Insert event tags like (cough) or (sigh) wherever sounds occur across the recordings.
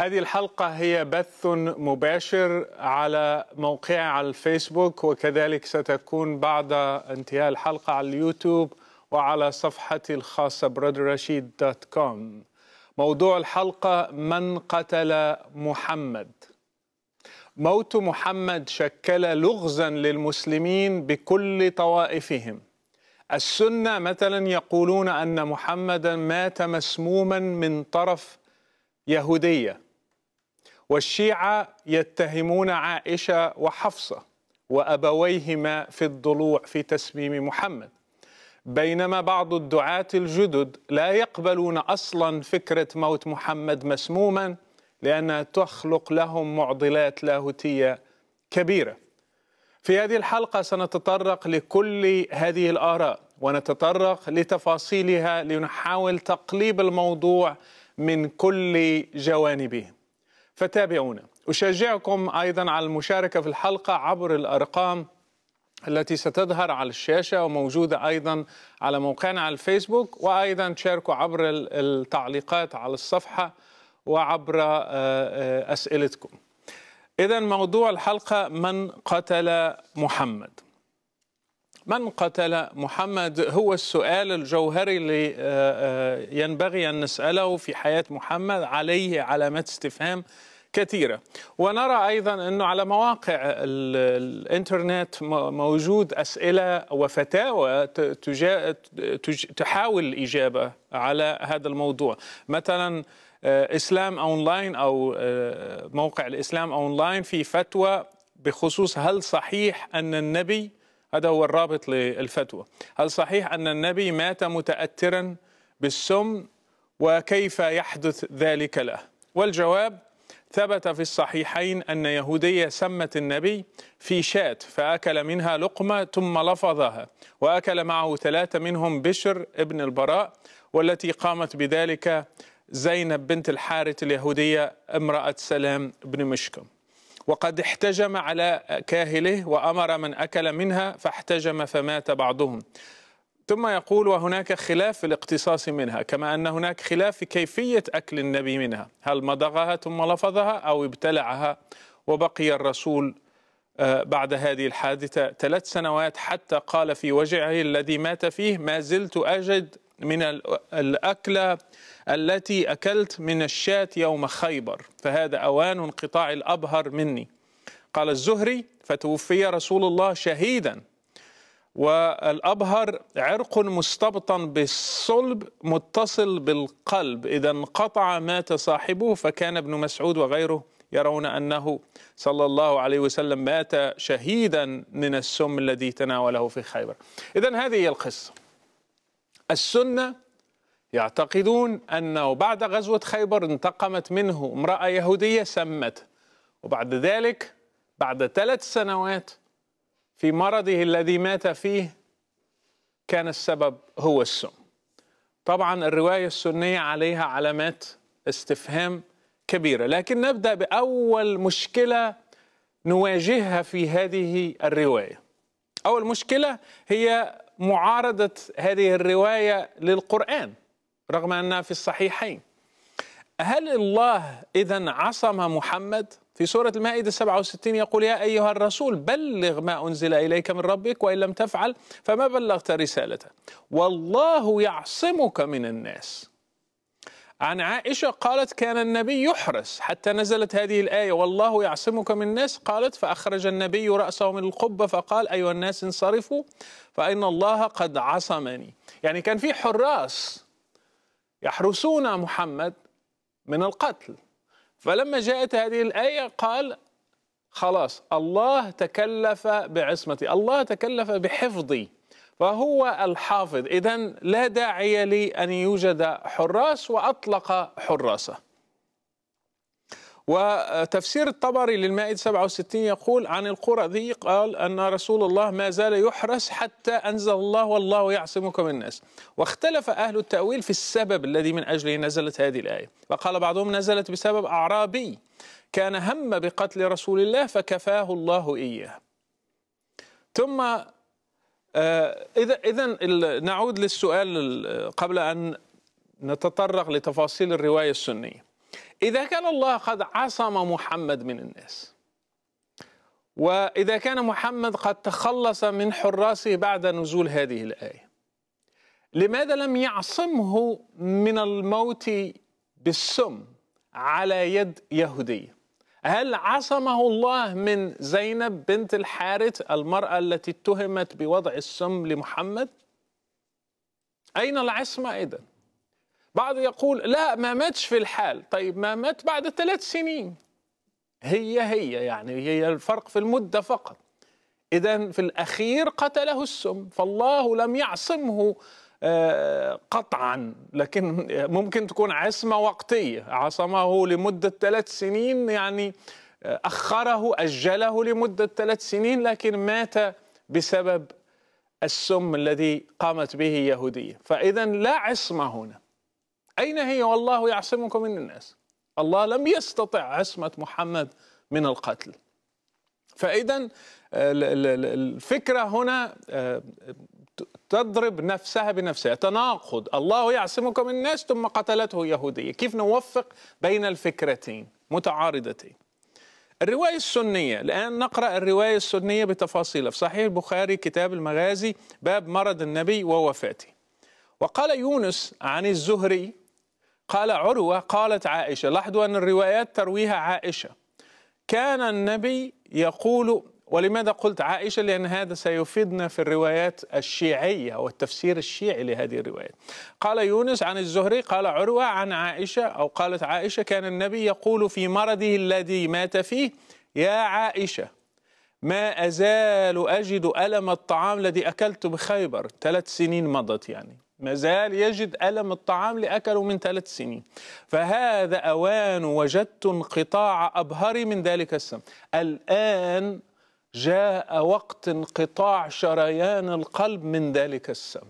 هذه الحلقة هي بث مباشر على موقعي على الفيسبوك وكذلك ستكون بعد انتهاء الحلقة على اليوتيوب وعلى صفحتي الخاصة برادرشيد دوت كوم موضوع الحلقة من قتل محمد موت محمد شكل لغزا للمسلمين بكل طوائفهم السنة مثلا يقولون أن محمدا مات مسموما من طرف يهودية والشيعة يتهمون عائشة وحفصة وأبويهما في الضلوع في تسميم محمد بينما بعض الدعاة الجدد لا يقبلون أصلا فكرة موت محمد مسموما لأنها تخلق لهم معضلات لاهوتية كبيرة في هذه الحلقة سنتطرق لكل هذه الآراء ونتطرق لتفاصيلها لنحاول تقليب الموضوع من كل جوانبه فتابعونا أشجعكم أيضا على المشاركة في الحلقة عبر الأرقام التي ستظهر على الشاشة وموجودة أيضا على موقعنا على الفيسبوك وأيضا تشاركوا عبر التعليقات على الصفحة وعبر آه، آه، أسئلتكم إذا موضوع الحلقة من قتل محمد من قتل محمد هو السؤال الجوهري اللي آه، آه، ينبغي أن نسأله في حياة محمد عليه علامات استفهام كثيرة ونرى أيضا أنه على مواقع الإنترنت موجود أسئلة وفتاوى تحاول الإجابة على هذا الموضوع مثلا آه، إسلام أونلاين أو موقع الإسلام أونلاين في فتوى بخصوص هل صحيح أن النبي هذا هو الرابط للفتوى هل صحيح أن النبي مات متأثرا بالسم وكيف يحدث ذلك له والجواب ثبت في الصحيحين أن يهودية سمت النبي في شاة فأكل منها لقمة ثم لفظها وأكل معه ثلاثة منهم بشر ابن البراء والتي قامت بذلك زينب بنت الحارث اليهودية امرأة سلام بن مشكم وقد احتجم على كاهله وأمر من أكل منها فاحتجم فمات بعضهم ثم يقول وهناك خلاف في الاقتصاص منها كما أن هناك خلاف في كيفية أكل النبي منها هل مضغها ثم لفظها أو ابتلعها وبقي الرسول آه، بعد هذه الحادثة ثلاث سنوات حتى قال في وجعه الذي مات فيه ما زلت أجد من الأكلة التي أكلت من الشاة يوم خيبر فهذا أوان انقطاع الأبهر مني قال الزهري فتوفي رسول الله شهيدا والأبهر عرق مستبطن بالصلب متصل بالقلب إذا انقطع مات صاحبه فكان ابن مسعود وغيره يرون أنه صلى الله عليه وسلم مات شهيدا من السم الذي تناوله في خيبر إذا هذه هي القصة السنة يعتقدون أنه بعد غزوة خيبر انتقمت منه امرأة يهودية سمته وبعد ذلك بعد ثلاث سنوات في مرضه الذي مات فيه كان السبب هو السم طبعا الرواية السنية عليها علامات استفهام كبيرة لكن نبدأ بأول مشكلة نواجهها في هذه الرواية أول مشكلة هي معارضة هذه الرواية للقرآن رغم أنها في الصحيحين هل الله إذا عصم محمد في سورة المائدة 67 يقول يا أيها الرسول بلغ ما أنزل إليك من ربك وإن لم تفعل فما بلغت رسالته والله يعصمك من الناس عن عائشة قالت كان النبي يحرس حتى نزلت هذه الآية والله يعصمك من الناس قالت فأخرج النبي رأسه من القبة فقال أيها الناس انصرفوا فإن الله قد عصمني يعني كان في حراس يحرسون محمد من القتل فلما جاءت هذه الآية قال خلاص الله تكلف بعصمتي الله تكلف بحفظي وهو الحافظ إذا لا داعي لأن يوجد حراس وأطلق حراسه وتفسير الطبري للمائد 67 يقول عن القرى ذي قال أن رسول الله ما زال يحرس حتى أنزل الله والله يعصمك من الناس واختلف أهل التأويل في السبب الذي من أجله نزلت هذه الآية وقال بعضهم نزلت بسبب أعرابي كان هم بقتل رسول الله فكفاه الله إياه ثم آه، اذا اذا نعود للسؤال قبل ان نتطرق لتفاصيل الروايه السنيه اذا كان الله قد عصم محمد من الناس واذا كان محمد قد تخلص من حراسه بعد نزول هذه الايه لماذا لم يعصمه من الموت بالسم على يد يهوديه هل عصمه الله من زينب بنت الحارث المرأة التي اتهمت بوضع السم لمحمد أين العصمة إذن بعض يقول لا ما ماتش في الحال طيب ما مات بعد ثلاث سنين هي هي يعني هي الفرق في المدة فقط إذا في الأخير قتله السم فالله لم يعصمه آه، قطعا لكن ممكن تكون عصمة وقتية عصمه لمدة ثلاث سنين يعني أخره أجله لمدة ثلاث سنين لكن مات بسبب السم الذي قامت به يهودية فإذا لا عصمة هنا أين هي والله يعصمكم من الناس الله لم يستطع عصمة محمد من القتل فإذا آه، الفكرة هنا آه، تضرب نفسها بنفسها تناقض الله يعصمك من الناس ثم قتلته يهودية كيف نوفق بين الفكرتين متعارضتين الرواية السنية الآن نقرأ الرواية السنية بتفاصيلها في صحيح البخاري كتاب المغازي باب مرض النبي ووفاته وقال يونس عن الزهري قال عروة قالت عائشة لاحظوا أن الروايات ترويها عائشة كان النبي يقول ولماذا قلت عائشة لأن هذا سيفيدنا في الروايات الشيعية والتفسير الشيعي لهذه الروايات قال يونس عن الزهري قال عروة عن عائشة أو قالت عائشة كان النبي يقول في مرضه الذي مات فيه يا عائشة ما أزال أجد ألم الطعام الذي أكلت بخيبر ثلاث سنين مضت يعني ما زال يجد ألم الطعام لأكله من ثلاث سنين فهذا أوان وجدت انقطاع أبهري من ذلك السم الآن جاء وقت انقطاع شريان القلب من ذلك السم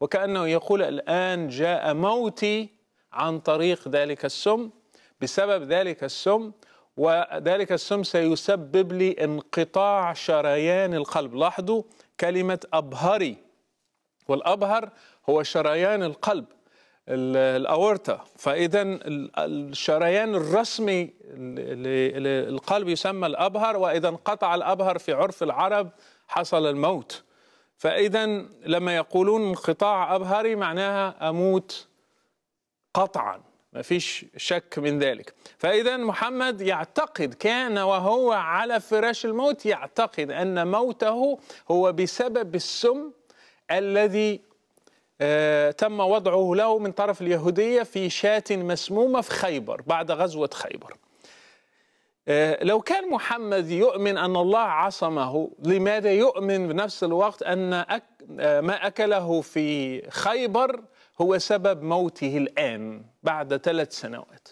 وكأنه يقول الآن جاء موتي عن طريق ذلك السم بسبب ذلك السم وذلك السم سيسبب لي انقطاع شريان القلب لاحظوا كلمة أبهري والأبهر هو شريان القلب الاورطه فاذا الشريان الرسمي للقلب يسمى الابهر واذا انقطع الابهر في عرف العرب حصل الموت فاذا لما يقولون انقطاع ابهري معناها اموت قطعا ما فيش شك من ذلك فاذا محمد يعتقد كان وهو على فراش الموت يعتقد ان موته هو بسبب السم الذي آه، تم وضعه له من طرف اليهودية في شاة مسمومة في خيبر بعد غزوة خيبر آه، لو كان محمد يؤمن أن الله عصمه لماذا يؤمن بنفس الوقت أن آه، ما أكله في خيبر هو سبب موته الآن بعد ثلاث سنوات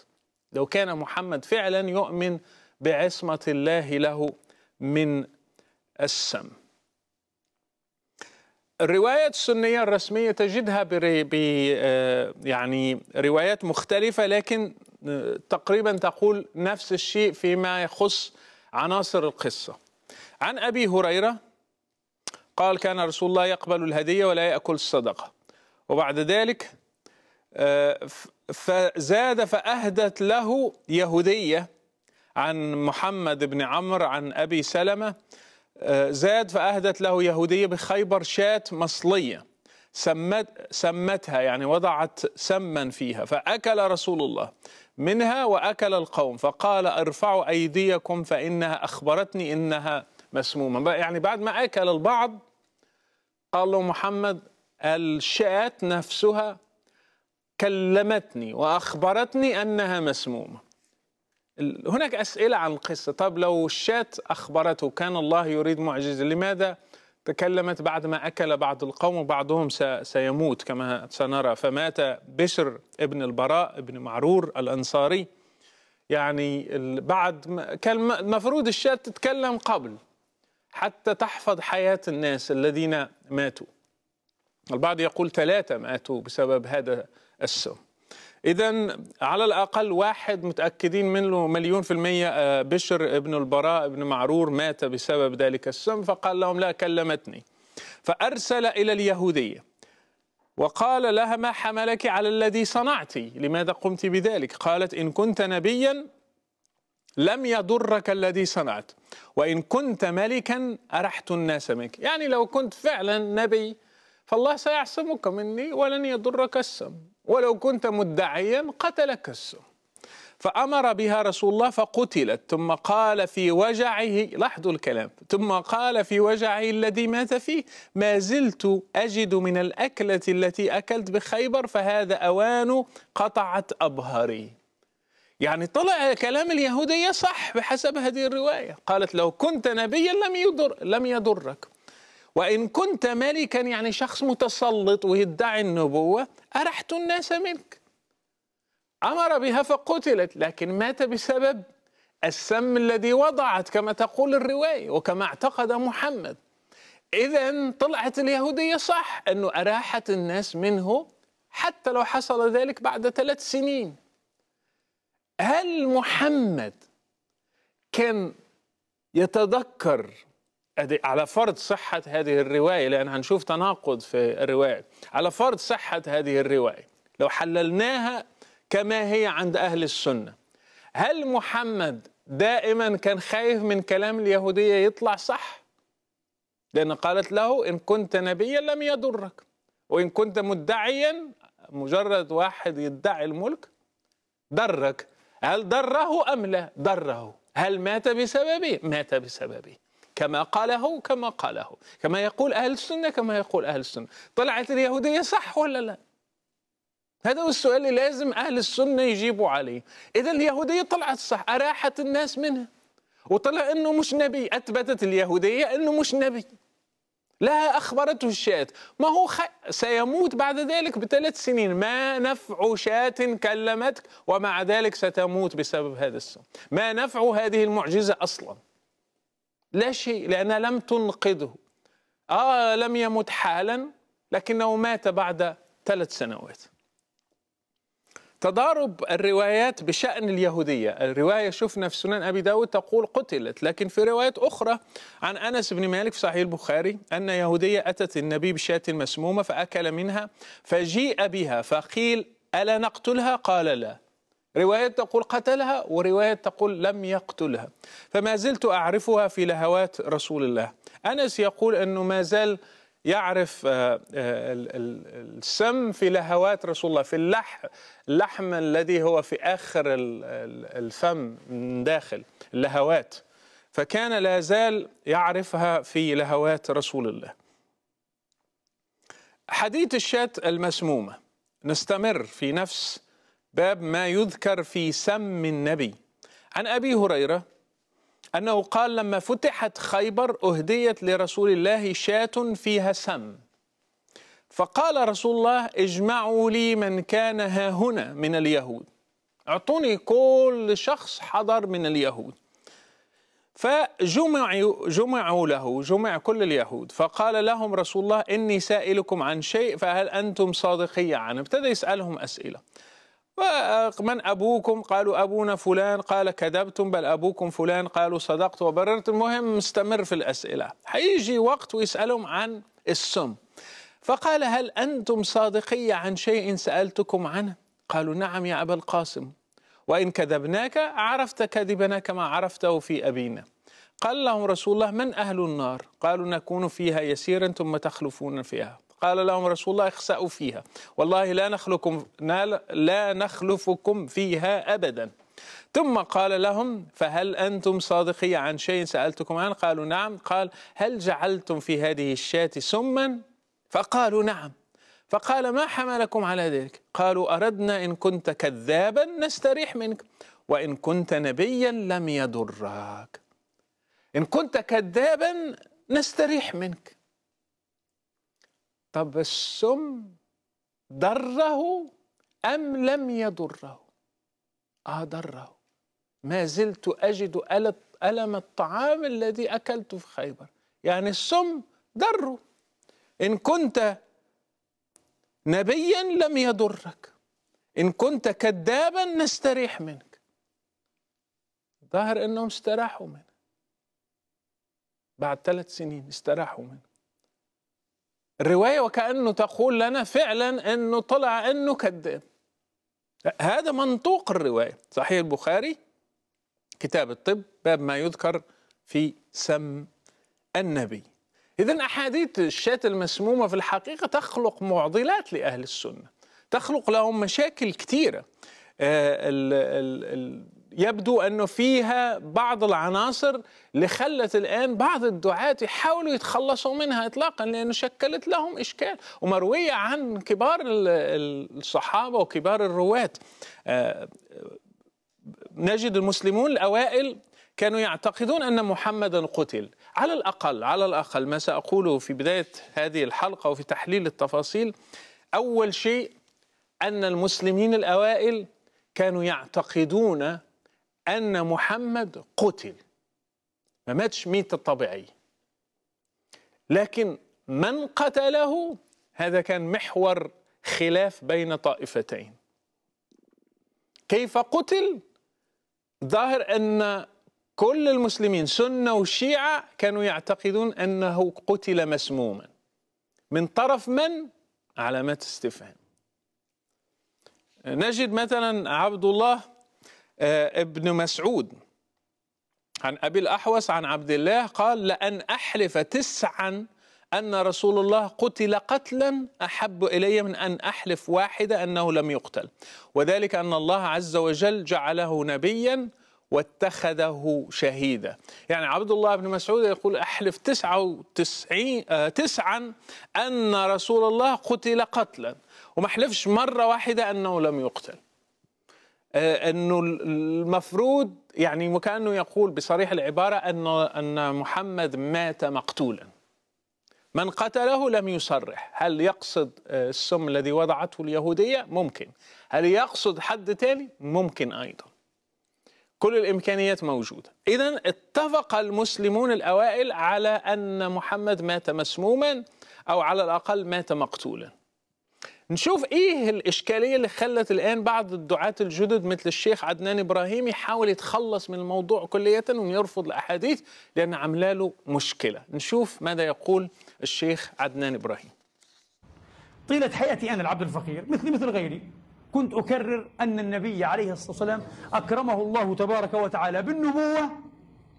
لو كان محمد فعلا يؤمن بعصمة الله له من السم الرواية السنية الرسمية تجدها ب آه، يعني روايات مختلفة لكن آه، تقريبا تقول نفس الشيء فيما يخص عناصر القصة عن أبي هريرة قال كان رسول الله يقبل الهدية ولا يأكل الصدقة وبعد ذلك آه، فزاد فأهدت له يهودية عن محمد بن عمرو عن أبي سلمة آه، زاد فأهدت له يهودية بخيبر شاة مصلية سمت سمتها يعني وضعت سما فيها فأكل رسول الله منها وأكل القوم فقال ارفعوا أيديكم فإنها أخبرتني إنها مسمومة يعني بعد ما أكل البعض قال له محمد الشاة نفسها كلمتني وأخبرتني أنها مسمومة هناك أسئلة عن القصة طب لو الشاة أخبرته كان الله يريد معجزة لماذا تكلمت بعد ما أكل بعض القوم وبعضهم سيموت كما سنرى فمات بشر ابن البراء ابن معرور الأنصاري يعني بعد كان المفروض الشاة تتكلم قبل حتى تحفظ حياة الناس الذين ماتوا البعض يقول ثلاثة ماتوا بسبب هذا السم إذا على الأقل واحد متأكدين منه مليون في المية آه، بشر ابن البراء ابن معرور مات بسبب ذلك السم فقال لهم لا كلمتني فأرسل إلى اليهودية وقال لها ما حملك على الذي صنعتي لماذا قمت بذلك قالت إن كنت نبيا لم يضرك الذي صنعت وإن كنت ملكا أرحت الناس منك يعني لو كنت فعلا نبي فالله سيعصمك مني ولن يضرك السم ولو كنت مدعيا قتلك السم فأمر بها رسول الله فقتلت ثم قال في وجعه لاحظوا الكلام ثم قال في وجعه الذي مات فيه ما زلت أجد من الأكلة التي أكلت بخيبر فهذا أوان قطعت أبهري يعني طلع كلام اليهودية صح بحسب هذه الرواية قالت لو كنت نبيا لم يضر لم يضرك وإن كنت ملكا يعني شخص متسلط ويدعي النبوة أرحت الناس منك أمر بها فقتلت لكن مات بسبب السم الذي وضعت كما تقول الرواية وكما اعتقد محمد إذا طلعت اليهودية صح أنه أراحت الناس منه حتى لو حصل ذلك بعد ثلاث سنين هل محمد كان يتذكر على فرض صحة هذه الرواية لأن هنشوف تناقض في الرواية على فرض صحة هذه الرواية لو حللناها كما هي عند أهل السنة هل محمد دائما كان خايف من كلام اليهودية يطلع صح لأن قالت له إن كنت نبيا لم يضرك وإن كنت مدعيا مجرد واحد يدعي الملك ضرك هل ضره أم لا ضره هل مات بسببه مات بسببه كما قاله كما قاله كما يقول أهل السنة كما يقول أهل السنة طلعت اليهودية صح ولا لا هذا هو السؤال اللي لازم أهل السنة يجيبوا عليه إذا اليهودية طلعت صح أراحت الناس منها وطلع أنه مش نبي أثبتت اليهودية أنه مش نبي لها أخبرته الشاة ما هو خ... سيموت بعد ذلك بثلاث سنين ما نفع شاة كلمتك ومع ذلك ستموت بسبب هذا السم ما نفع هذه المعجزة أصلا لا شيء لأنها لم تنقذه آه لم يمت حالا لكنه مات بعد ثلاث سنوات تضارب الروايات بشأن اليهودية الرواية شفنا في سنن أبي داود تقول قتلت لكن في روايات أخرى عن أنس بن مالك في صحيح البخاري أن يهودية أتت النبي بشاة مسمومة فأكل منها فجيء بها فقيل ألا نقتلها قال لا رواية تقول قتلها ورواية تقول لم يقتلها فما زلت أعرفها في لهوات رسول الله أنس يقول أنه ما زال يعرف آه، آه، السم في لهوات رسول الله في اللحم اللحم الذي هو في آخر الفم من داخل اللهوات فكان لا زال يعرفها في لهوات رسول الله حديث الشاة المسمومة نستمر في نفس باب ما يذكر في سم النبي عن ابي هريره انه قال لما فتحت خيبر اهديت لرسول الله شاة فيها سم فقال رسول الله اجمعوا لي من كان ها هنا من اليهود اعطوني كل شخص حضر من اليهود فجمعوا جمعوا له جمع كل اليهود فقال لهم رسول الله اني سائلكم عن شيء فهل انتم صادقية عنه ابتدى يسالهم اسئله ومن أبوكم قالوا أبونا فلان قال كذبتم بل أبوكم فلان قالوا صدقت وبررت المهم مستمر في الأسئلة حيجي وقت ويسألهم عن السم فقال هل أنتم صادقية عن شيء سألتكم عنه قالوا نعم يا أبا القاسم وإن كذبناك عرفت كذبنا كما عرفته في أبينا قال لهم رسول الله من أهل النار قالوا نكون فيها يسيرا ثم تخلفون فيها قال لهم رسول الله اخسأوا فيها والله لا نخلكم لا نخلفكم فيها أبدا ثم قال لهم فهل أنتم صادقي عن شيء سألتكم عنه قالوا نعم قال هل جعلتم في هذه الشاة سما فقالوا نعم فقال ما حملكم على ذلك قالوا أردنا إن كنت كذابا نستريح منك وإن كنت نبيا لم يضرك إن كنت كذابا نستريح منك طب السم ضره أم لم يضره آه ضره ما زلت أجد ألم الطعام الذي أكلت في خيبر يعني السم ضره إن كنت نبيا لم يضرك إن كنت كذابا نستريح منك ظهر إنهم استراحوا منه بعد ثلاث سنين استراحوا منه الرواية وكأنه تقول لنا فعلا أنه طلع أنه كذاب هذا منطوق الرواية صحيح البخاري كتاب الطب باب ما يذكر في سم النبي إذا أحاديث الشاة المسمومة في الحقيقة تخلق معضلات لأهل السنة تخلق لهم مشاكل كثيرة آه يبدو انه فيها بعض العناصر اللي خلت الان بعض الدعاة يحاولوا يتخلصوا منها اطلاقا لانه شكلت لهم اشكال ومرويه عن كبار الصحابه وكبار الرواه آه، نجد المسلمون الاوائل كانوا يعتقدون ان محمدا قتل على الاقل على الاقل ما ساقوله في بدايه هذه الحلقه وفي تحليل التفاصيل اول شيء ان المسلمين الاوائل كانوا يعتقدون أن محمد قتل ما ماتش ميت الطبيعي لكن من قتله هذا كان محور خلاف بين طائفتين كيف قتل ظاهر أن كل المسلمين سنة وشيعة كانوا يعتقدون أنه قتل مسموما من طرف من علامات استفهام نجد مثلا عبد الله آه، ابن مسعود عن أبي الأحوص عن عبد الله قال لأن أحلف تسعا أن رسول الله قتل قتلا أحب إلي من أن أحلف واحدة أنه لم يقتل وذلك أن الله عز وجل جعله نبيا واتخذه شهيدا يعني عبد الله بن مسعود يقول أحلف تسعة وتسعين آه، تسعا أن رسول الله قتل قتلا وما أحلفش مرة واحدة أنه لم يقتل آه، انه المفروض يعني وكانه يقول بصريح العباره ان ان محمد مات مقتولا من قتله لم يصرح هل يقصد آه، السم الذي وضعته اليهوديه ممكن هل يقصد حد تاني ممكن ايضا كل الامكانيات موجوده اذا اتفق المسلمون الاوائل على ان محمد مات مسموما او على الاقل مات مقتولا نشوف ايه الاشكاليه اللي خلت الان بعض الدعاة الجدد مثل الشيخ عدنان ابراهيم يحاول يتخلص من الموضوع كليه ويرفض الاحاديث لان عامله له مشكله نشوف ماذا يقول الشيخ عدنان ابراهيم طيله حياتي انا العبد الفقير مثلي مثل غيري كنت اكرر ان النبي عليه الصلاه والسلام اكرمه الله تبارك وتعالى بالنبوه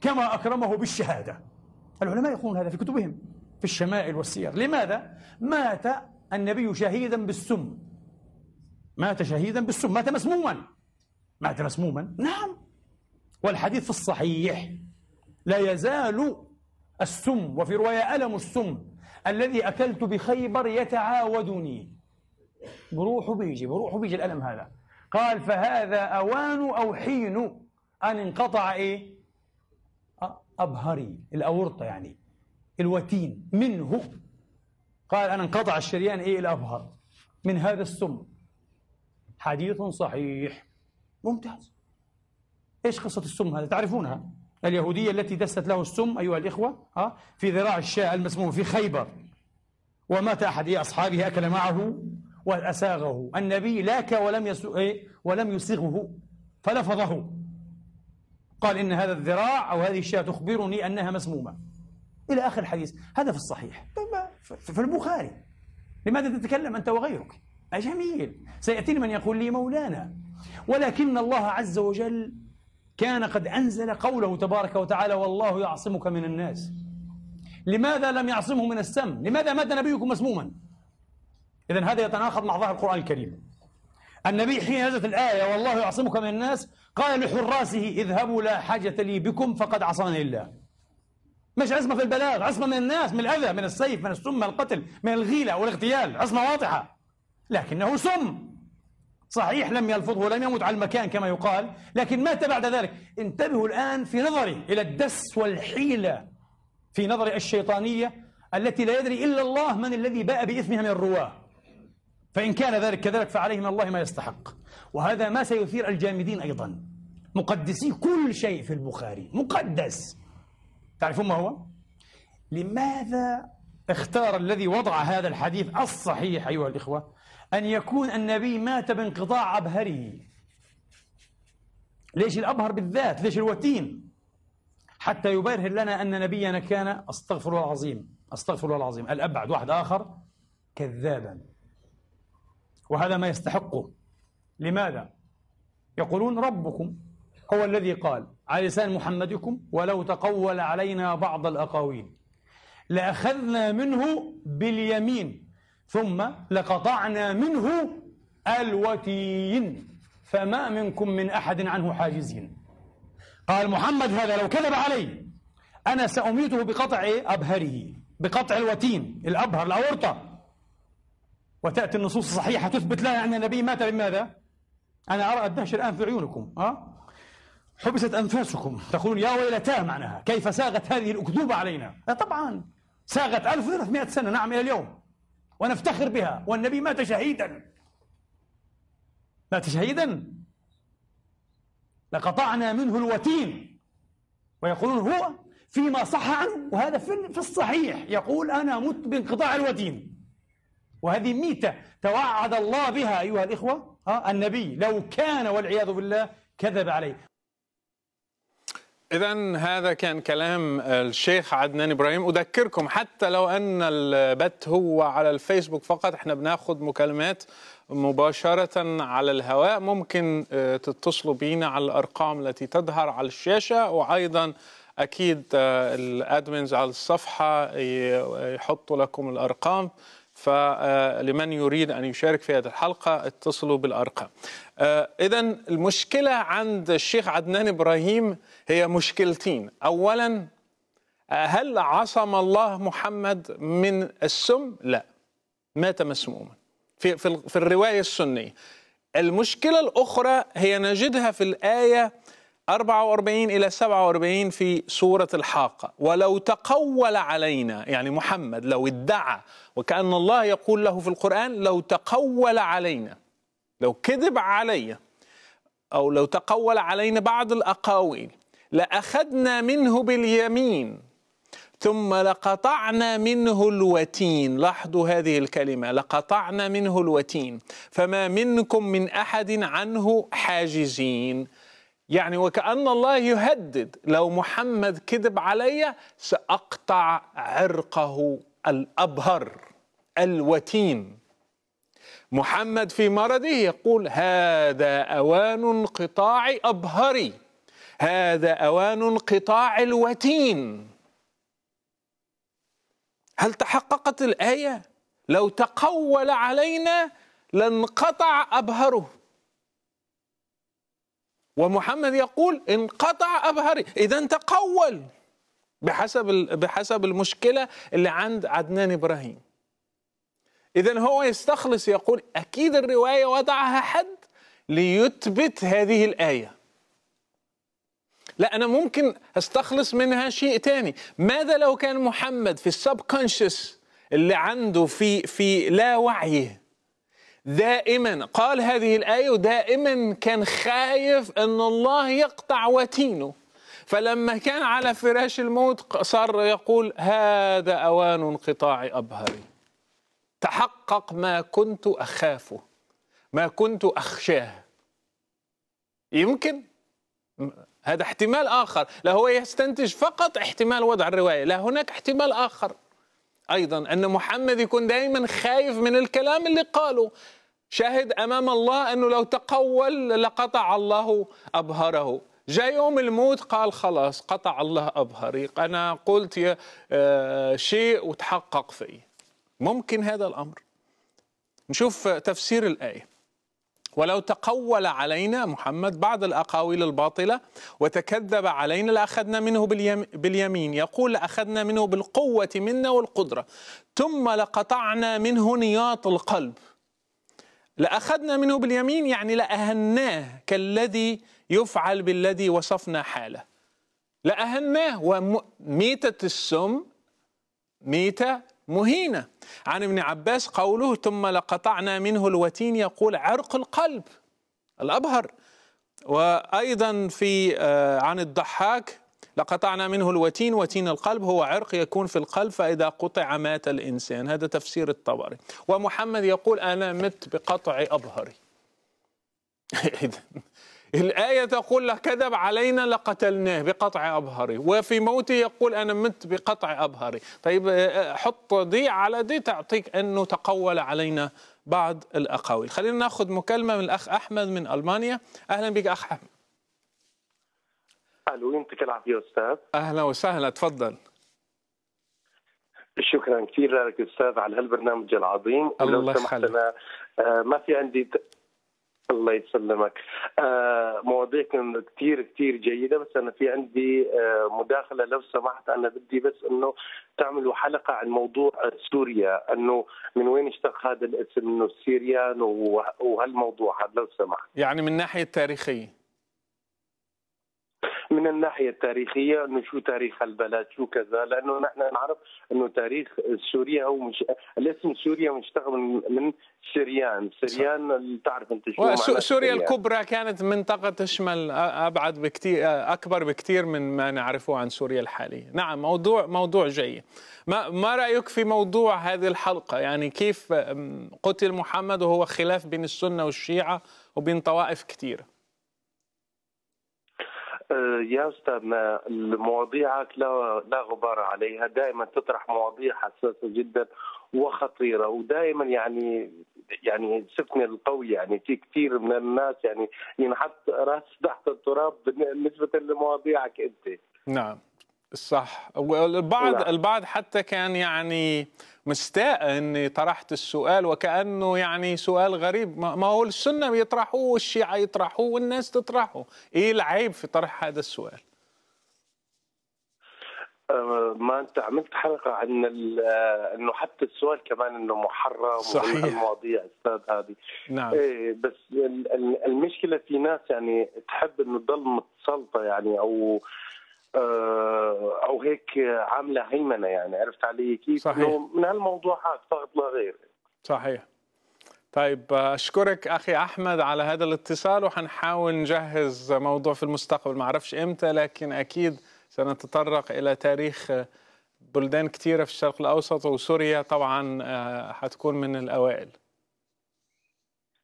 كما اكرمه بالشهاده العلماء يقولون هذا في كتبهم في الشمائل والسير لماذا مات النبي شهيدا بالسم مات شهيدا بالسم مات مسموما مات مسموما نعم والحديث في الصحيح لا يزال السم وفي رواية ألم السم الذي أكلت بخيبر يتعاودني بروحه بيجي بروحه بيجي الألم هذا قال فهذا أوان أو حين أن انقطع إيه أبهري الأورطة يعني الوتين منه قال أنا انقطع الشريان إيه الأبهر من هذا السم حديث صحيح ممتاز إيش قصة السم هذا تعرفونها اليهودية التي دست له السم أيها الإخوة ها في ذراع الشاة المسموم في خيبر ومات أحد إيه أصحابه أكل معه وأساغه النبي لاك ولم يسو إيه ولم يسغه فلفظه قال إن هذا الذراع أو هذه الشاة تخبرني أنها مسمومة إلى آخر الحديث هذا في الصحيح طيب، في البخاري لماذا تتكلم أنت وغيرك جميل سيأتيني من يقول لي مولانا ولكن الله عز وجل كان قد أنزل قوله تبارك وتعالى والله يعصمك من الناس لماذا لم يعصمه من السم لماذا مات نبيكم مسموما إذا هذا يتناقض مع ظاهر القرآن الكريم النبي حين نزلت الآية والله يعصمك من الناس قال لحراسه اذهبوا لا حاجة لي بكم فقد عصاني الله مش عصمة في البلاغ عصمة من الناس من الأذى من السيف من السم من القتل من الغيلة والاغتيال عصمة واضحة لكنه سم صحيح لم يلفظه لم يموت على المكان كما يقال لكن مات بعد ذلك انتبهوا الآن في نظري إلى الدس والحيلة في نظري الشيطانية التي لا يدري إلا الله من الذي باء بإثمها من الرواة فإن كان ذلك كذلك فعليه من الله ما يستحق وهذا ما سيثير الجامدين أيضا مقدسي كل شيء في البخاري مقدس تعرفون ما هو؟ لماذا اختار الذي وضع هذا الحديث الصحيح أيها الإخوة أن يكون النبي مات بانقطاع أبهره ليش الأبهر بالذات ليش الوتين حتى يبرهن لنا أن نبينا كان أستغفر الله العظيم أستغفر الله العظيم الأبعد واحد آخر كذابا وهذا ما يستحقه لماذا؟ يقولون ربكم هو الذي قال على لسان محمدكم ولو تقول علينا بعض الأقاويل لأخذنا منه باليمين ثم لقطعنا منه الوتين فما منكم من أحد عنه حاجزين قال محمد هذا لو كذب علي أنا سأميته بقطع أبهره بقطع الوتين الأبهر الأورطة وتأتي النصوص الصحيحة تثبت لنا أن يعني النبي مات بماذا؟ أنا أرى الدهش الآن في عيونكم أه؟ حبست أنفاسكم تقولون يا ويلتاه معناها كيف ساغت هذه الأكذوبة علينا طبعا ساغت 1300 سنة نعم إلى اليوم ونفتخر بها والنبي مات شهيدا مات شهيدا لقطعنا منه الوتين ويقولون هو فيما صح عنه وهذا في الصحيح يقول أنا مت بانقطاع الوتين وهذه ميتة توعد الله بها أيها الإخوة النبي لو كان والعياذ بالله كذب عليه إذا هذا كان كلام الشيخ عدنان إبراهيم أذكركم حتى لو أن البث هو على الفيسبوك فقط احنا بناخد مكالمات مباشرة على الهواء ممكن آه، تتصلوا بينا على الأرقام التي تظهر على الشاشة وأيضا أكيد آه، الأدمنز على الصفحة يحطوا لكم الأرقام فلمن يريد أن يشارك في هذه الحلقة اتصلوا بالأرقام آه، إذا المشكلة عند الشيخ عدنان إبراهيم هي مشكلتين أولا آه، هل عصم الله محمد من السم؟ لا مات مسموما في, في, في الرواية السنية المشكلة الأخرى هي نجدها في الآية 44 إلى 47 في سورة الحاقة ولو تقول علينا يعني محمد لو ادعى وكأن الله يقول له في القرآن لو تقول علينا لو كذب علي أو لو تقول علينا بعض الأقاويل لأخذنا منه باليمين ثم لقطعنا منه الوتين لاحظوا هذه الكلمة لقطعنا منه الوتين فما منكم من أحد عنه حاجزين يعني وكأن الله يهدد لو محمد كذب علي سأقطع عرقه الأبهر الوتين محمد في مرضه يقول هذا أوان انقطاع أبهري هذا أوان انقطاع الوتين هل تحققت الآية؟ لو تقول علينا لانقطع أبهره ومحمد يقول انقطع أبهري إذا تقول بحسب بحسب المشكلة اللي عند عدنان إبراهيم إذا هو يستخلص يقول أكيد الرواية وضعها حد ليثبت هذه الآية لا أنا ممكن أستخلص منها شيء تاني ماذا لو كان محمد في السبكونشس اللي عنده في في لا وعيه دائما قال هذه الآية ودائما كان خايف أن الله يقطع وتينه فلما كان على فراش الموت صار يقول هذا أوان انقطاع أبهري تحقق ما كنت أخافه ما كنت أخشاه يمكن هذا احتمال آخر لا هو يستنتج فقط احتمال وضع الرواية لا هناك احتمال آخر ايضا ان محمد يكون دائما خايف من الكلام اللي قاله شاهد امام الله انه لو تقول لقطع الله ابهره جاء يوم الموت قال خلاص قطع الله ابهري انا قلت يا آه، شيء وتحقق فيه ممكن هذا الامر نشوف تفسير الايه ولو تقول علينا محمد بعض الأقاويل الباطلة وتكذب علينا لأخذنا منه باليمين يقول لأخذنا منه بالقوة منا والقدرة ثم لقطعنا منه نياط القلب لأخذنا منه باليمين يعني لأهناه كالذي يفعل بالذي وصفنا حاله لأهناه وميتة السم ميتة مهينة عن ابن عباس قوله ثم لقطعنا منه الوتين يقول عرق القلب الأبهر وأيضا في آه، عن الضحاك لقطعنا منه الوتين وتين القلب هو عرق يكون في القلب فإذا قطع مات الإنسان هذا تفسير الطبري ومحمد يقول أنا مت بقطع أبهري (laughs) إذا الآية تقول له كذب علينا لقتلناه بقطع أبهري وفي موته يقول أنا مت بقطع أبهري طيب آه، آه، حط دي على دي تعطيك أنه تقول علينا بعض الأقاويل خلينا ناخذ مكالمة من الأخ أحمد من ألمانيا أهلا بك أخ أحمد ألو يمتك العافية أستاذ أهلا وسهلا تفضل شكرا كثير لك استاذ على هالبرنامج العظيم الله ولو سمحت انا آه، ما في عندي الله يسلمك آه، مواضيعكم كثير كثير جيدة بس أنا في عندي آه، مداخلة لو سمحت أنا بدي بس أنه تعملوا حلقة عن موضوع سوريا أنه من وين اشتق هذا الاسم أنه سيريان وهالموضوع هذا لو سمحت يعني من ناحية تاريخية من الناحيه التاريخيه انه شو تاريخ البلد شو كذا لانه نحن نعرف انه تاريخ سوريا هو مش الاسم سوريا مشتغل من, من سريان سريان تعرف انت شو سوريا الكبرى كانت منطقه تشمل ابعد بكثير اكبر بكثير من ما نعرفه عن سوريا الحاليه نعم موضوع موضوع جيد ما ما رايك في موضوع هذه الحلقه يعني كيف قتل محمد وهو خلاف بين السنه والشيعه وبين طوائف كثيره يا أستاذنا مواضيعك لا, لا غبار عليها دائما تطرح مواضيع حساسة جدا وخطيرة ودائما يعني يعني شفنا القوي يعني في كثير من الناس يعني ينحط راس تحت التراب بالنسبة لمواضيعك أنت نعم صح والبعض لا. نعم. البعض حتى كان يعني مستاء اني طرحت السؤال وكانه يعني سؤال غريب ما هو السنه بيطرحوه والشيعه يطرحوه والناس تطرحه ايه العيب في طرح هذا السؤال ما انت عملت حلقه عن انه حتى السؤال كمان انه محرم صحيح المواضيع استاذ هذه نعم إيه بس المشكله في ناس يعني تحب انه تضل متسلطه يعني او آه، او هيك عامله هيمنه يعني عرفت علي كيف؟ صحيح من هالموضوع هذا فقط لا غير صحيح طيب اشكرك اخي احمد على هذا الاتصال وحنحاول نجهز موضوع في المستقبل ما اعرفش امتى لكن اكيد سنتطرق الى تاريخ بلدان كثيره في الشرق الاوسط وسوريا طبعا آه، حتكون من الاوائل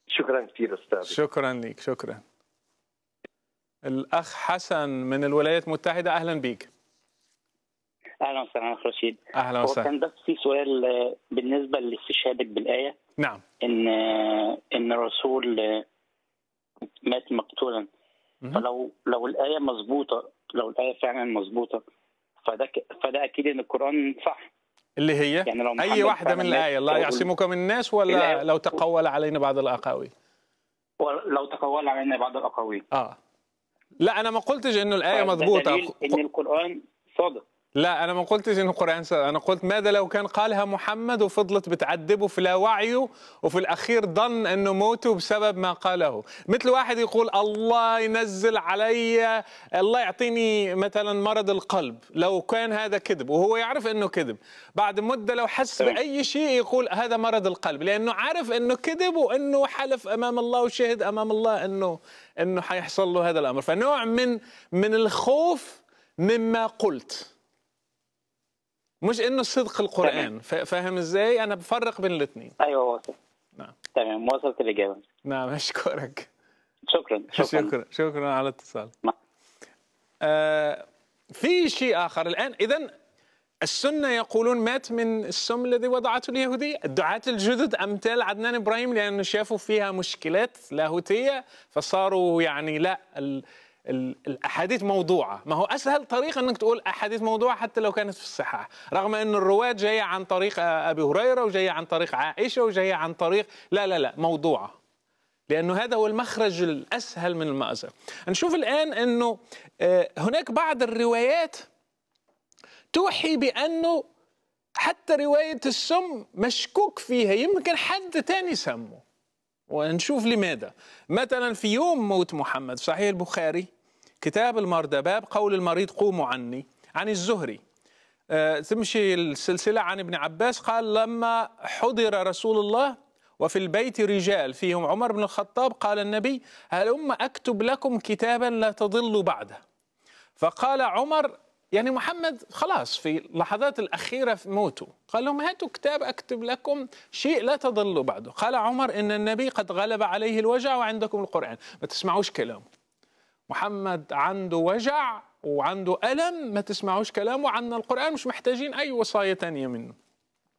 شكرا كثير استاذ شكرا لك شكرا الأخ حسن من الولايات المتحدة أهلا بيك اهلا وسهلا اخ رشيد اهلا وسهلا كان بس في سؤال آه، بالنسبه لاستشهادك بالايه نعم ان آه، ان الرسول آه، مات مقتولا فلو لو الايه مظبوطه لو الايه فعلا مظبوطه فده فده اكيد ان القران صح اللي هي يعني لو اي واحده من الايه الله يعصمك من الناس ولا لو تقول علينا بعض الاقاويل لو تقول علينا بعض الاقاويل اه لا انا ما قلتش انه الايه طيب، مضبوطه ان القران صادق لا انا ما قلتش انه قران سر انا قلت ماذا لو كان قالها محمد وفضلت بتعذبه في لا وعيه وفي الاخير ظن انه موته بسبب ما قاله مثل واحد يقول الله ينزل علي الله يعطيني مثلا مرض القلب لو كان هذا كذب وهو يعرف انه كذب بعد مده لو حس طيب. باي شيء يقول هذا مرض القلب لانه عارف انه كذب وانه حلف امام الله وشهد امام الله انه انه حيحصل له هذا الامر فنوع من من الخوف مما قلت مش انه صدق القران فاهم ازاي انا بفرق بين الاثنين ايوه واصل نعم تمام وصلت الاجابه نعم اشكرك شكرا (laughs) شكرا شكرا, شكرا على الاتصال نعم. آه في شيء اخر الان اذا السنه يقولون مات من السم الذي وضعته اليهوديه، الدعاة الجدد امثال عدنان ابراهيم لانه شافوا فيها مشكلات لاهوتيه فصاروا يعني لا الاحاديث موضوعه ما هو اسهل طريقه انك تقول احاديث موضوعه حتى لو كانت في الصحاح رغم ان الرواه جايه عن طريق ابي هريره وجايه عن طريق عائشه وجايه عن طريق لا لا لا موضوعه لانه هذا هو المخرج الاسهل من المأزق نشوف الان انه آه، هناك بعض الروايات توحي بانه حتى روايه السم مشكوك فيها يمكن حد تاني سمه ونشوف لماذا مثلا في يوم موت محمد في صحيح البخاري كتاب المرضى باب قول المريض قوموا عني عن الزهري آه، تمشي السلسلة عن ابن عباس قال لما حضر رسول الله وفي البيت رجال فيهم عمر بن الخطاب قال النبي هل أم أكتب لكم كتابا لا تضلوا بعده فقال عمر يعني محمد خلاص في لحظات الأخيرة في موته قال لهم هاتوا كتاب أكتب لكم شيء لا تضلوا بعده قال عمر إن النبي قد غلب عليه الوجع وعندكم القرآن ما تسمعوش كلامه محمد عنده وجع وعنده ألم ما تسمعوش كلامه عن القرآن مش محتاجين أي وصاية تانية منه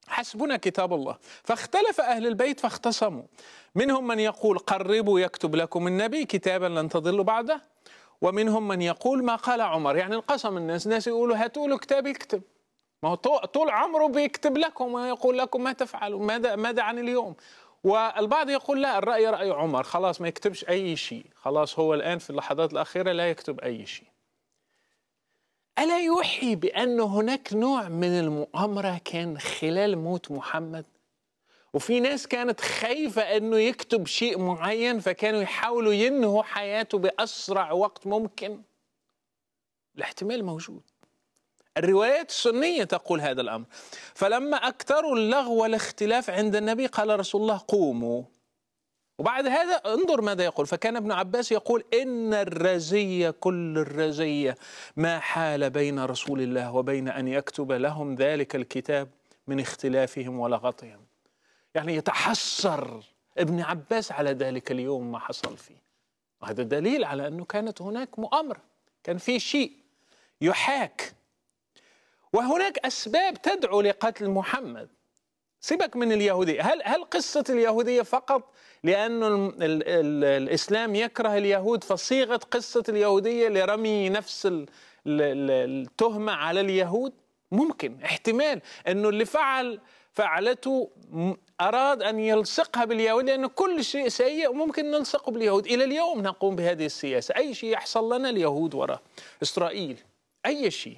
حسبنا كتاب الله فاختلف أهل البيت فاختصموا منهم من يقول قربوا يكتب لكم النبي كتابا لن تضلوا بعده ومنهم من يقول ما قال عمر يعني انقسم الناس ناس يقولوا هاتوا له كتاب يكتب ما هو طول عمره بيكتب لكم ويقول لكم ما تفعلوا ماذا ماذا عن اليوم والبعض يقول لا الرأي رأي عمر خلاص ما يكتبش أي شيء خلاص هو الآن في اللحظات الأخيرة لا يكتب أي شيء ألا يوحي بأن هناك نوع من المؤامرة كان خلال موت محمد وفي ناس كانت خايفة أنه يكتب شيء معين فكانوا يحاولوا ينهوا حياته بأسرع وقت ممكن الاحتمال موجود الروايات السنية تقول هذا الأمر فلما أكثروا اللغو والاختلاف عند النبي قال رسول الله قوموا وبعد هذا انظر ماذا يقول فكان ابن عباس يقول إن الرزية كل الرزية ما حال بين رسول الله وبين أن يكتب لهم ذلك الكتاب من اختلافهم ولغطهم يعني يتحسر ابن عباس على ذلك اليوم ما حصل فيه وهذا دليل على أنه كانت هناك مؤامرة كان في شيء يحاك وهناك أسباب تدعو لقتل محمد سيبك من اليهودية هل هل قصة اليهودية فقط لأن الـ الـ الـ الإسلام يكره اليهود فصيغة قصة اليهودية لرمي نفس الـ الـ التهمة على اليهود ممكن احتمال أنه اللي فعل فعلته أراد أن يلصقها باليهود لأن كل شيء سيء ممكن نلصقه باليهود إلى اليوم نقوم بهذه السياسة أي شيء يحصل لنا اليهود وراء إسرائيل أي شيء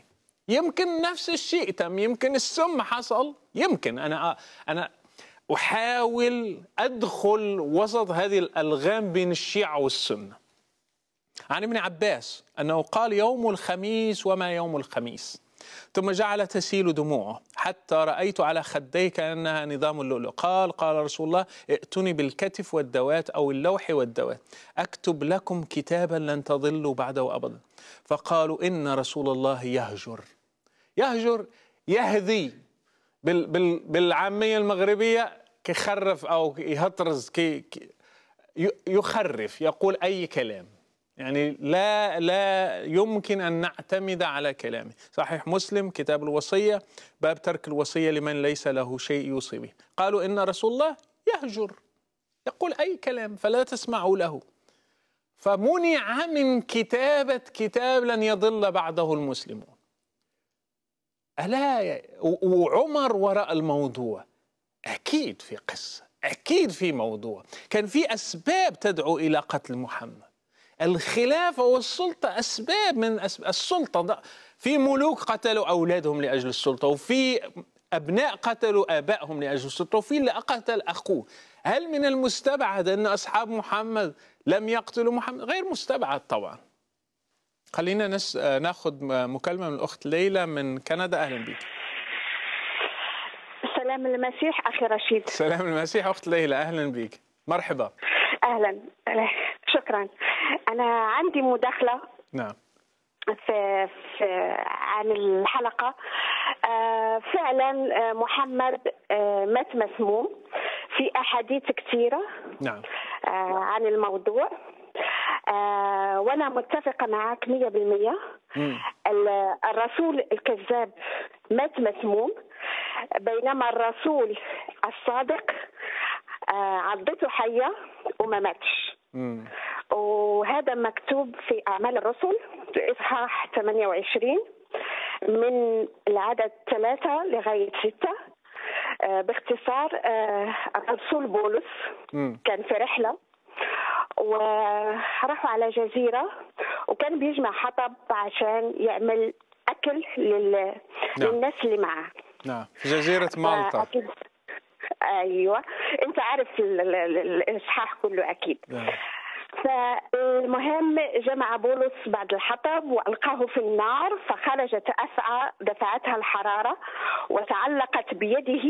يمكن نفس الشيء تم يمكن السم حصل يمكن أنا أنا أحاول أدخل وسط هذه الألغام بين الشيعة والسنة عن ابن عباس أنه قال يوم الخميس وما يوم الخميس ثم جعل تسيل دموعه حتى رأيت على خديه كأنها نظام اللؤلؤ قال قال رسول الله ائتني بالكتف والدوات أو اللوح والدوات أكتب لكم كتابا لن تضلوا بعده أبدا فقالوا إن رسول الله يهجر يهجر يهذي بالعامية المغربية كيخرف أو يهطرز كي يخرف يقول أي كلام يعني لا لا يمكن ان نعتمد على كلامه، صحيح مسلم كتاب الوصيه باب ترك الوصيه لمن ليس له شيء يوصي به، قالوا ان رسول الله يهجر يقول اي كلام فلا تسمعوا له. فمنع من كتابه كتاب لن يضل بعده المسلمون. الا وعمر وراء الموضوع اكيد في قصه، اكيد في موضوع، كان في اسباب تدعو الى قتل محمد. الخلافة والسلطة أسباب من أسباب السلطة في ملوك قتلوا أولادهم لأجل السلطة وفي أبناء قتلوا آبائهم لأجل السلطة وفي اللي قتل أخوه هل من المستبعد أن أصحاب محمد لم يقتلوا محمد غير مستبعد طبعا خلينا نس... ناخذ مكالمة من الأخت ليلى من كندا أهلا بك سلام المسيح أخي رشيد سلام المسيح أخت ليلى أهلا بك مرحبا أهلا شكرا أنا عندي مداخلة نعم في, في عن الحلقة آه، فعلا آه، محمد آه، مات مسموم في أحاديث كثيرة نعم عن الموضوع وانا متفقه معك 100% الرسول الكذاب مات مسموم بينما الرسول الصادق عضته حيه وما ماتش وهذا مكتوب في أعمال الرسل في إصحاح 28 من العدد ثلاثة لغاية ستة آه، باختصار آه، الرسول بولس كان في رحلة وراحوا على جزيرة وكان بيجمع حطب عشان يعمل أكل لل... نعم. للناس اللي معاه نعم في جزيرة مالطا ايوه انت عارف الاصحاح كله اكيد نعم. فالمهم جمع بولس بعد الحطب وألقاه في النار فخرجت أسعى دفعتها الحرارة وتعلقت بيده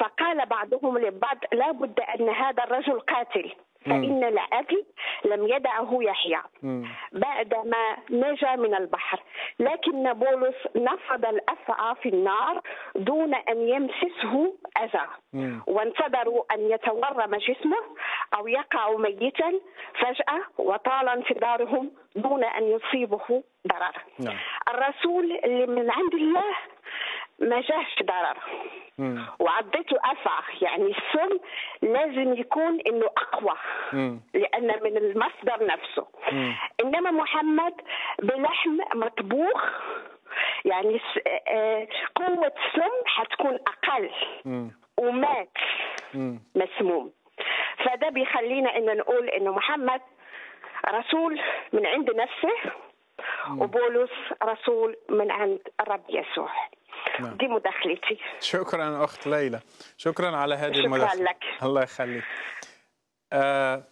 فقال بعضهم لبعض لا بد أن هذا الرجل قاتل فإن الأبي لم يدعه يحيى بعدما نجا من البحر لكن بولس نفض الأسعى في النار دون أن يمسسه أذى وانتظروا أن يتورم جسمه أو يقع ميتا فجأة وطال انتظارهم دون أن يصيبه ضرر نعم. الرسول اللي من عند الله ما جاش ضرر وعضته أفعى يعني السم لازم يكون انه اقوى لان من المصدر نفسه انما محمد بلحم مطبوخ يعني آه، آه، قوة السم حتكون أقل ومات مسموم فده بيخلينا إن نقول إنه محمد رسول من عند نفسه وبولس رسول من عند الرب يسوع نعم. دي مداخلتي شكرا أخت ليلى شكرا على هذه شكرا لك. الله يخليك آه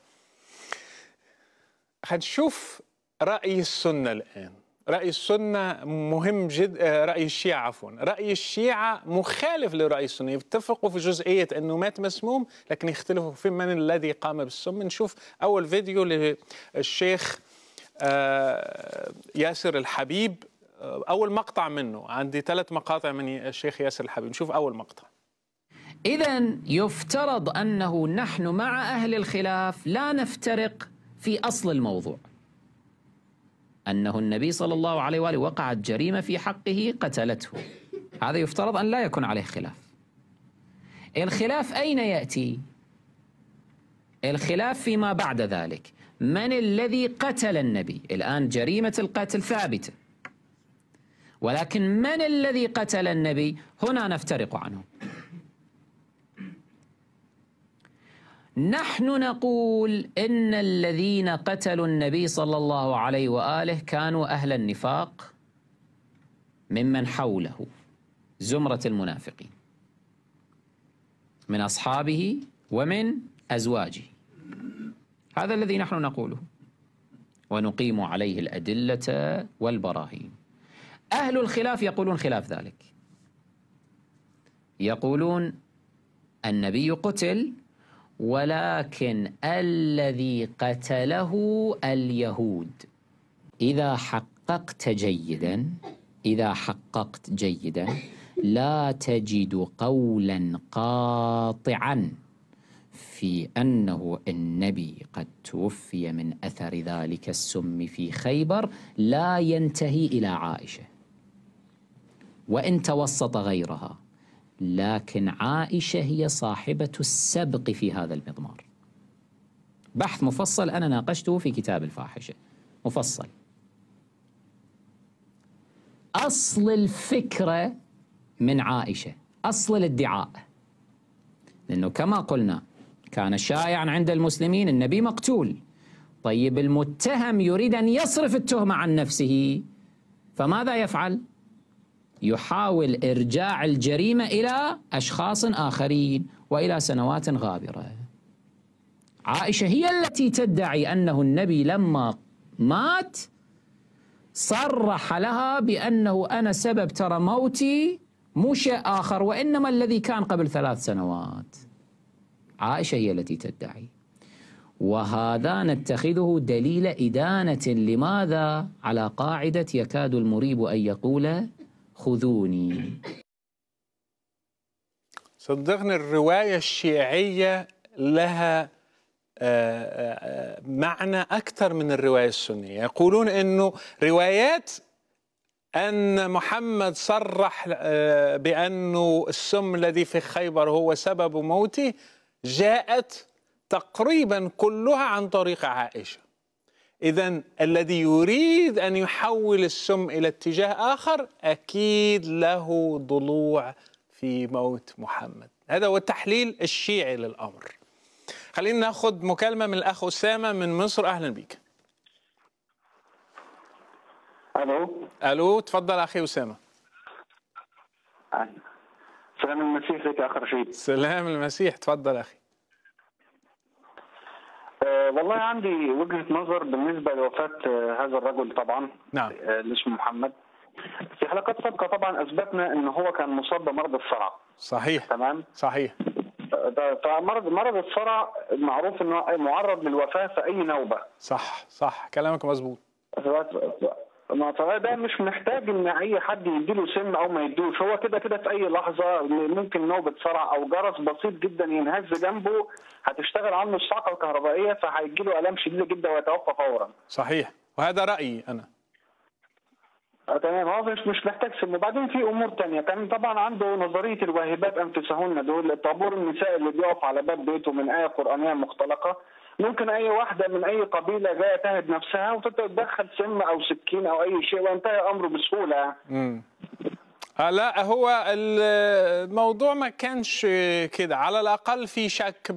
هنشوف رأي السنة الآن رأي السنة مهم جدا آه، رأي الشيعة عفوا رأي الشيعة مخالف لرأي السنة يتفقوا في جزئية أنه مات مسموم لكن يختلفوا في من الذي قام بالسم نشوف أول فيديو للشيخ آه، ياسر الحبيب آه، أول مقطع منه عندي ثلاث مقاطع من الشيخ ياسر الحبيب نشوف أول مقطع إذا يفترض أنه نحن مع أهل الخلاف لا نفترق في أصل الموضوع أنه النبي صلى الله عليه وآله وقعت جريمة في حقه قتلته هذا يفترض أن لا يكون عليه خلاف الخلاف أين يأتي؟ الخلاف فيما بعد ذلك من الذي قتل النبي الآن جريمة القتل ثابتة ولكن من الذي قتل النبي هنا نفترق عنه نحن نقول إن الذين قتلوا النبي صلى الله عليه وآله كانوا أهل النفاق ممن حوله زمرة المنافقين من أصحابه ومن أزواجه هذا الذي نحن نقوله ونقيم عليه الأدلة والبراهين أهل الخلاف يقولون خلاف ذلك يقولون النبي قتل ولكن الذي قتله اليهود إذا حققت جيدا إذا حققت جيدا لا تجد قولا قاطعا في أنه النبي قد توفي من أثر ذلك السم في خيبر لا ينتهي إلى عائشة وإن توسط غيرها لكن عائشة هي صاحبة السبق في هذا المضمار بحث مفصل أنا ناقشته في كتاب الفاحشة مفصل أصل الفكرة من عائشة أصل الادعاء لأنه كما قلنا كان شائعا عند المسلمين النبي مقتول طيب المتهم يريد أن يصرف التهمة عن نفسه فماذا يفعل؟ يحاول إرجاع الجريمة إلى أشخاص آخرين وإلى سنوات غابرة عائشة هي التي تدعي أنه النبي لما مات صرح لها بأنه أنا سبب ترى موتي مو شيء آخر وإنما الذي كان قبل ثلاث سنوات عائشة هي التي تدعي وهذا نتخذه دليل إدانة لماذا على قاعدة يكاد المريب أن يقول خذوني صدقني الرواية الشيعية لها آه، آه، معنى أكثر من الرواية السنية يقولون أنه روايات أن محمد صرح آه، بأنه السم الذي في خيبر هو سبب موته جاءت تقريبا كلها عن طريق عائشه اذا الذي يريد ان يحول السم الى اتجاه اخر اكيد له ضلوع في موت محمد هذا هو التحليل الشيعي للامر خلينا ناخذ مكالمه من الاخ اسامه من مصر اهلا بك الو الو تفضل اخي اسامه سلام المسيح لك اخر شيء سلام المسيح تفضل اخي آه، والله عندي وجهه نظر بالنسبه لوفاه آه، هذا الرجل طبعا نعم آه، اللي اسمه محمد في حلقات سابقه طبعا اثبتنا ان هو كان مصاب بمرض الصرع صحيح تمام صحيح فمرض مرض الصرع معروف انه معرض للوفاه في اي نوبه صح صح كلامك مظبوط ما طبعا ده مش محتاج ان اي حد يديله سم او ما يدوش هو كده كده في اي لحظه ممكن نوبه صرع او جرس بسيط جدا ينهز جنبه هتشتغل عنه الصعقه الكهربائيه فهيجي له الام شديده جدا ويتوفى فورا. صحيح وهذا رايي انا. آه، تمام هو مش مش محتاج سم وبعدين في امور ثانيه كان طبعا عنده نظريه الواهبات انفسهن دول الطابور النسائي اللي بيقف على باب بيته من ايه قرانيه مختلقه ممكن اي واحده من اي قبيله جايه تهد نفسها وتدخل سم او سكين او اي شيء وينتهي الامر بسهوله امم لا هو الموضوع ما كانش كده على الاقل في شك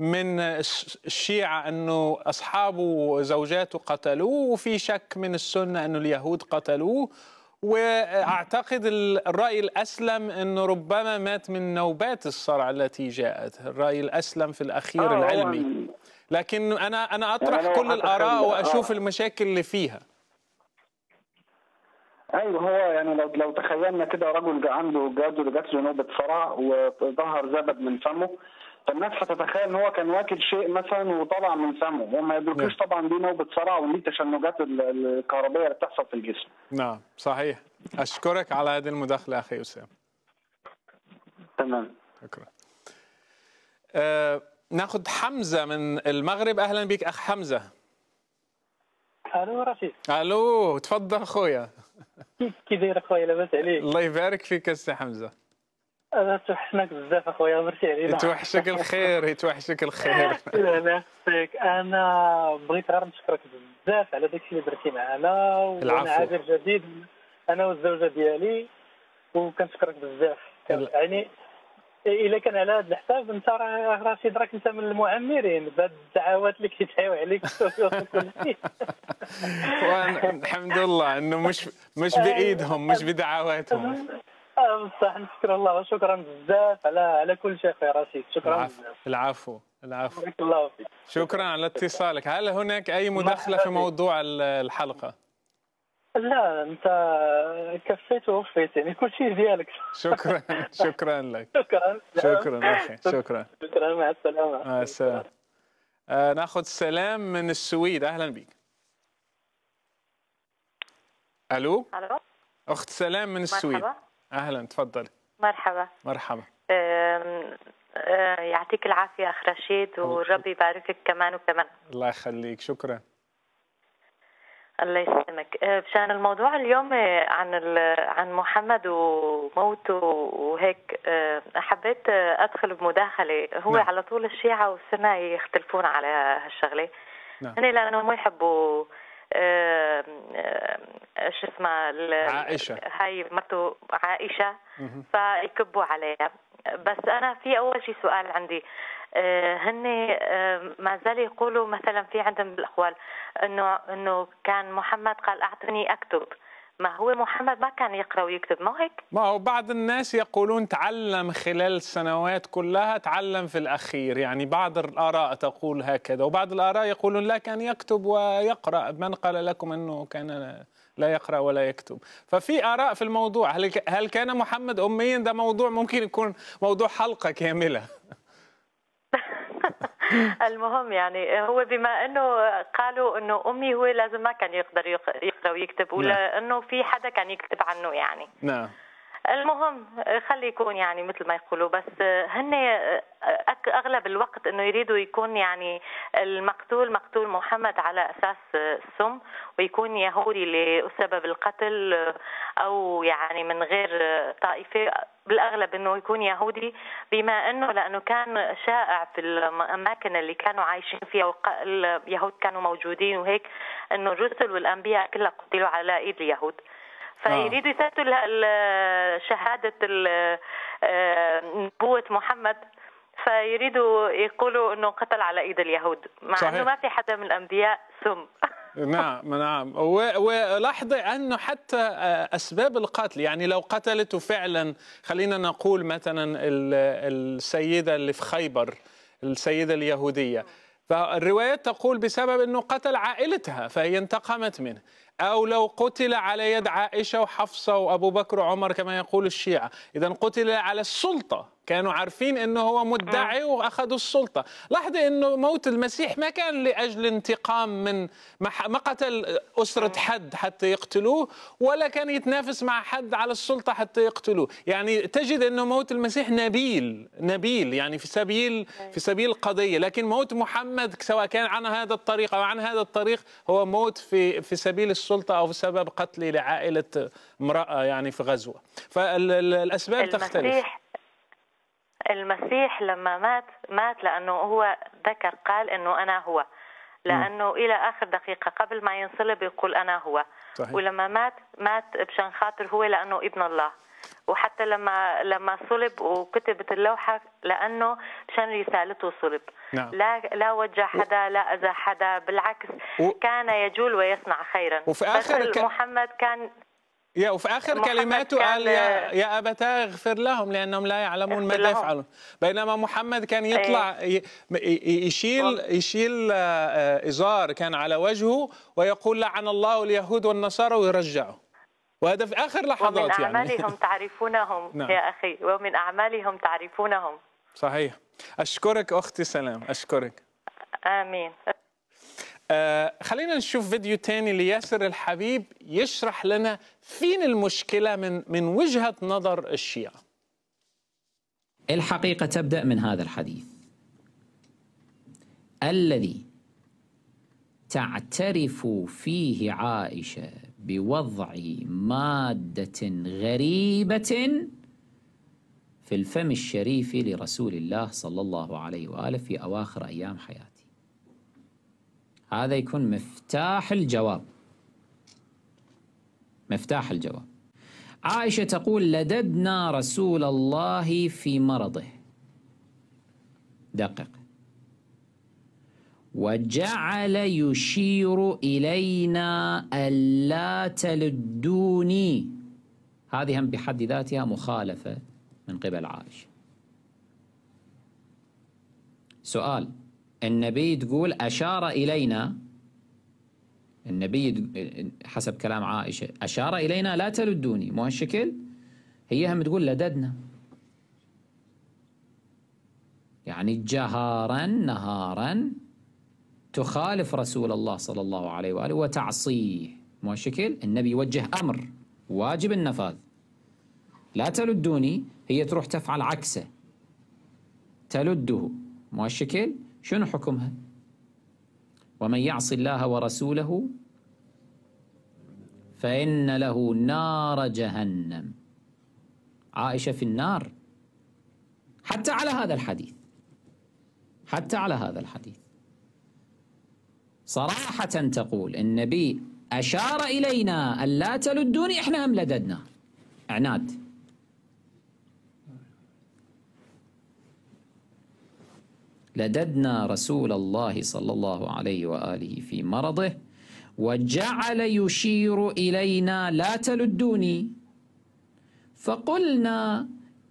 من الشيعة أنه أصحابه وزوجاته قتلوه وفي شك من السنة أنه اليهود قتلوه واعتقد الراي الاسلم انه ربما مات من نوبات الصرع التي جاءت الراي الاسلم في الاخير آه العلمي لكن انا انا يعني اطرح يعني كل الاراء واشوف آه. المشاكل اللي فيها ايوه هو يعني لو لو تخيلنا كده رجل عنده جاته جات له نوبه صرع وظهر زبد من فمه فالناس هتتخيل ان هو كان واكل شيء مثلا وطلع من فمه وما يدركوش نعم. طبعا دي نوبه صرع ودي تشنجات الكهربيه اللي بتحصل في الجسم. نعم صحيح اشكرك على هذه المداخله اخي اسامه. تمام. شكرا. أه ناخذ حمزه من المغرب اهلا بك اخ حمزه الو رشيد الو تفضل خويا كي داير اخويا لاباس عليك الله يبارك فيك السي حمزه أنا توحشناك بزاف اخويا مرسي علينا يتوحشك الخير يتوحشك الخير (laughs) لا لا فيك. انا بغيت غير نشكرك بزاف على داكشي اللي درتي معنا وانا عازر جديد انا والزوجه ديالي وكنشكرك بزاف يعني إيه، الا كان على هذا الحساب انت راه رشيد راك انت من المعمرين بعد الدعوات اللي كيتحيو عليك (laughs) الحمد لله انه مش مش آه، بايدهم مش بدعواتهم آه، بصح نشكر الله وشكرا بزاف على على كل شيء خير رشيد شكرا العفو بزاف العفو العفو الله فيك شكرا على اتصالك هل هناك اي مداخله في موضوع الحلقه لا انت كفيت ووفيت يعني (laughs) كل شيء ديالك شكرا شكرا لك (laughs) شكرا شكرا اخي (laughs) شكرا شكرا مع السلامه مع السلامه آه ناخذ سلام من السويد اهلا بك الو الو اخت سلام من السويد مرحبا اهلا تفضلي مرحبا مرحبا يعطيك العافيه اخ رشيد وربي يباركك كمان وكمان الله يخليك شكرا الله يسلمك آه، مشان الموضوع اليوم آه، عن عن محمد وموته وهيك آه، حبيت ادخل بمداخله هو نعم. على طول الشيعه والسنه يختلفون على هالشغله نعم. لانه ما يحبوا شو اسمها عائشه هاي مرته عائشه فيكبوا عليها بس انا في اول شيء سؤال عندي آه، هن آه، ما زال يقولوا مثلا في عندهم بالاقوال انه انه كان محمد قال اعطني اكتب ما هو محمد ما كان يقرا ويكتب ما هيك ما هو بعض الناس يقولون تعلم خلال السنوات كلها تعلم في الاخير يعني بعض الاراء تقول هكذا وبعض الاراء يقولون لا كان يكتب ويقرا من قال لكم انه كان لا يقرا ولا يكتب ففي اراء في الموضوع هل هل كان محمد اميا ده موضوع ممكن يكون موضوع حلقه كامله (laughs) المهم يعني هو بما انه قالوا انه امي هو لازم ما كان يقدر يقرا ويكتب ولا نعم. انه في حدا كان يكتب عنه يعني نعم المهم خلي يكون يعني مثل ما يقولوا بس آه، هن آه، اغلب الوقت انه يريدوا يكون يعني المقتول مقتول محمد على اساس آه، السم ويكون يهودي لسبب القتل او يعني من غير طائفه بالاغلب انه يكون يهودي بما انه لانه كان شائع في الاماكن اللي كانوا عايشين فيها اليهود كانوا موجودين وهيك انه الرسل والانبياء كلها قتلوا على ايد اليهود فيريدوا آه. يثبتوا شهادة آه، نبوة محمد فيريدوا يقولوا انه قتل على ايد اليهود مع صحيح. انه ما في حدا من الانبياء سم (laughs) نعم نعم ولاحظي انه حتى آه، اسباب القتل يعني لو قتلته فعلا خلينا نقول مثلا السيده اللي في خيبر السيده اليهوديه فالروايات تقول بسبب انه قتل عائلتها فهي انتقمت منه أو لو قتل على يد عائشة وحفصة وأبو بكر وعمر كما يقول الشيعة إذا قتل على السلطة كانوا عارفين أنه هو مدعي وأخذوا السلطة لاحظة أنه موت المسيح ما كان لأجل انتقام من ما قتل أسرة حد حتى يقتلوه ولا كان يتنافس مع حد على السلطة حتى يقتلوه يعني تجد أنه موت المسيح نبيل نبيل يعني في سبيل في سبيل القضية لكن موت محمد سواء كان عن هذا الطريق أو عن هذا الطريق هو موت في في سبيل السلطة السلطة أو بسبب قتلي لعائلة امرأة يعني في غزوة فالأسباب تختلف المسيح لما مات مات لأنه هو ذكر قال أنه أنا هو لأنه م. إلى آخر دقيقة قبل ما ينصلب يقول أنا هو صحيح. ولما مات مات بشان خاطر هو لأنه ابن الله وحتى لما لما صلب وكتبت اللوحه لانه مشان رسالته صلب نعم. لا لا وجه حدا لا اذى حدا بالعكس و... كان يجول ويصنع خيرا وفي اخر ك... محمد كان يا وفي اخر كلماته قال يا, يا ابتاه اغفر لهم لانهم لا يعلمون ماذا يفعلون بينما محمد كان إيه. يطلع يشيل يشيل آه، آه، ازار كان على وجهه ويقول لعن الله اليهود والنصارى ويرجعه وهذا في اخر لحظات ومن يعني. اعمالهم يعني. (laughs) تعرفونهم نعم. يا اخي ومن اعمالهم تعرفونهم صحيح اشكرك اختي سلام اشكرك امين آه خلينا نشوف فيديو ثاني لياسر الحبيب يشرح لنا فين المشكله من من وجهه نظر الشيعه الحقيقه تبدا من هذا الحديث الذي تعترف فيه عائشه بوضع مادة غريبة في الفم الشريف لرسول الله صلى الله عليه وآله في أواخر أيام حياتي هذا يكون مفتاح الجواب مفتاح الجواب عائشة تقول لددنا رسول الله في مرضه دقق وجعل يشير إلينا ألا تلدوني هذه هم بحد ذاتها مخالفة من قبل عائشة سؤال النبي تقول أشار إلينا النبي حسب كلام عائشة أشار إلينا لا تلدوني مو هالشكل هي هم تقول لددنا يعني جهارا نهارا تخالف رسول الله صلى الله عليه وآله وتعصيه مو شكل النبي يوجه أمر واجب النفاذ لا تلدوني هي تروح تفعل عكسه تلده مو شكل شنو حكمها ومن يعص الله ورسوله فإن له نار جهنم عائشة في النار حتى على هذا الحديث حتى على هذا الحديث صراحة تقول النبي أشار إلينا أن لا تلدوني إحنا هم لددنا عناد لددنا رسول الله صلى الله عليه وآله في مرضه وجعل يشير إلينا لا تلدوني فقلنا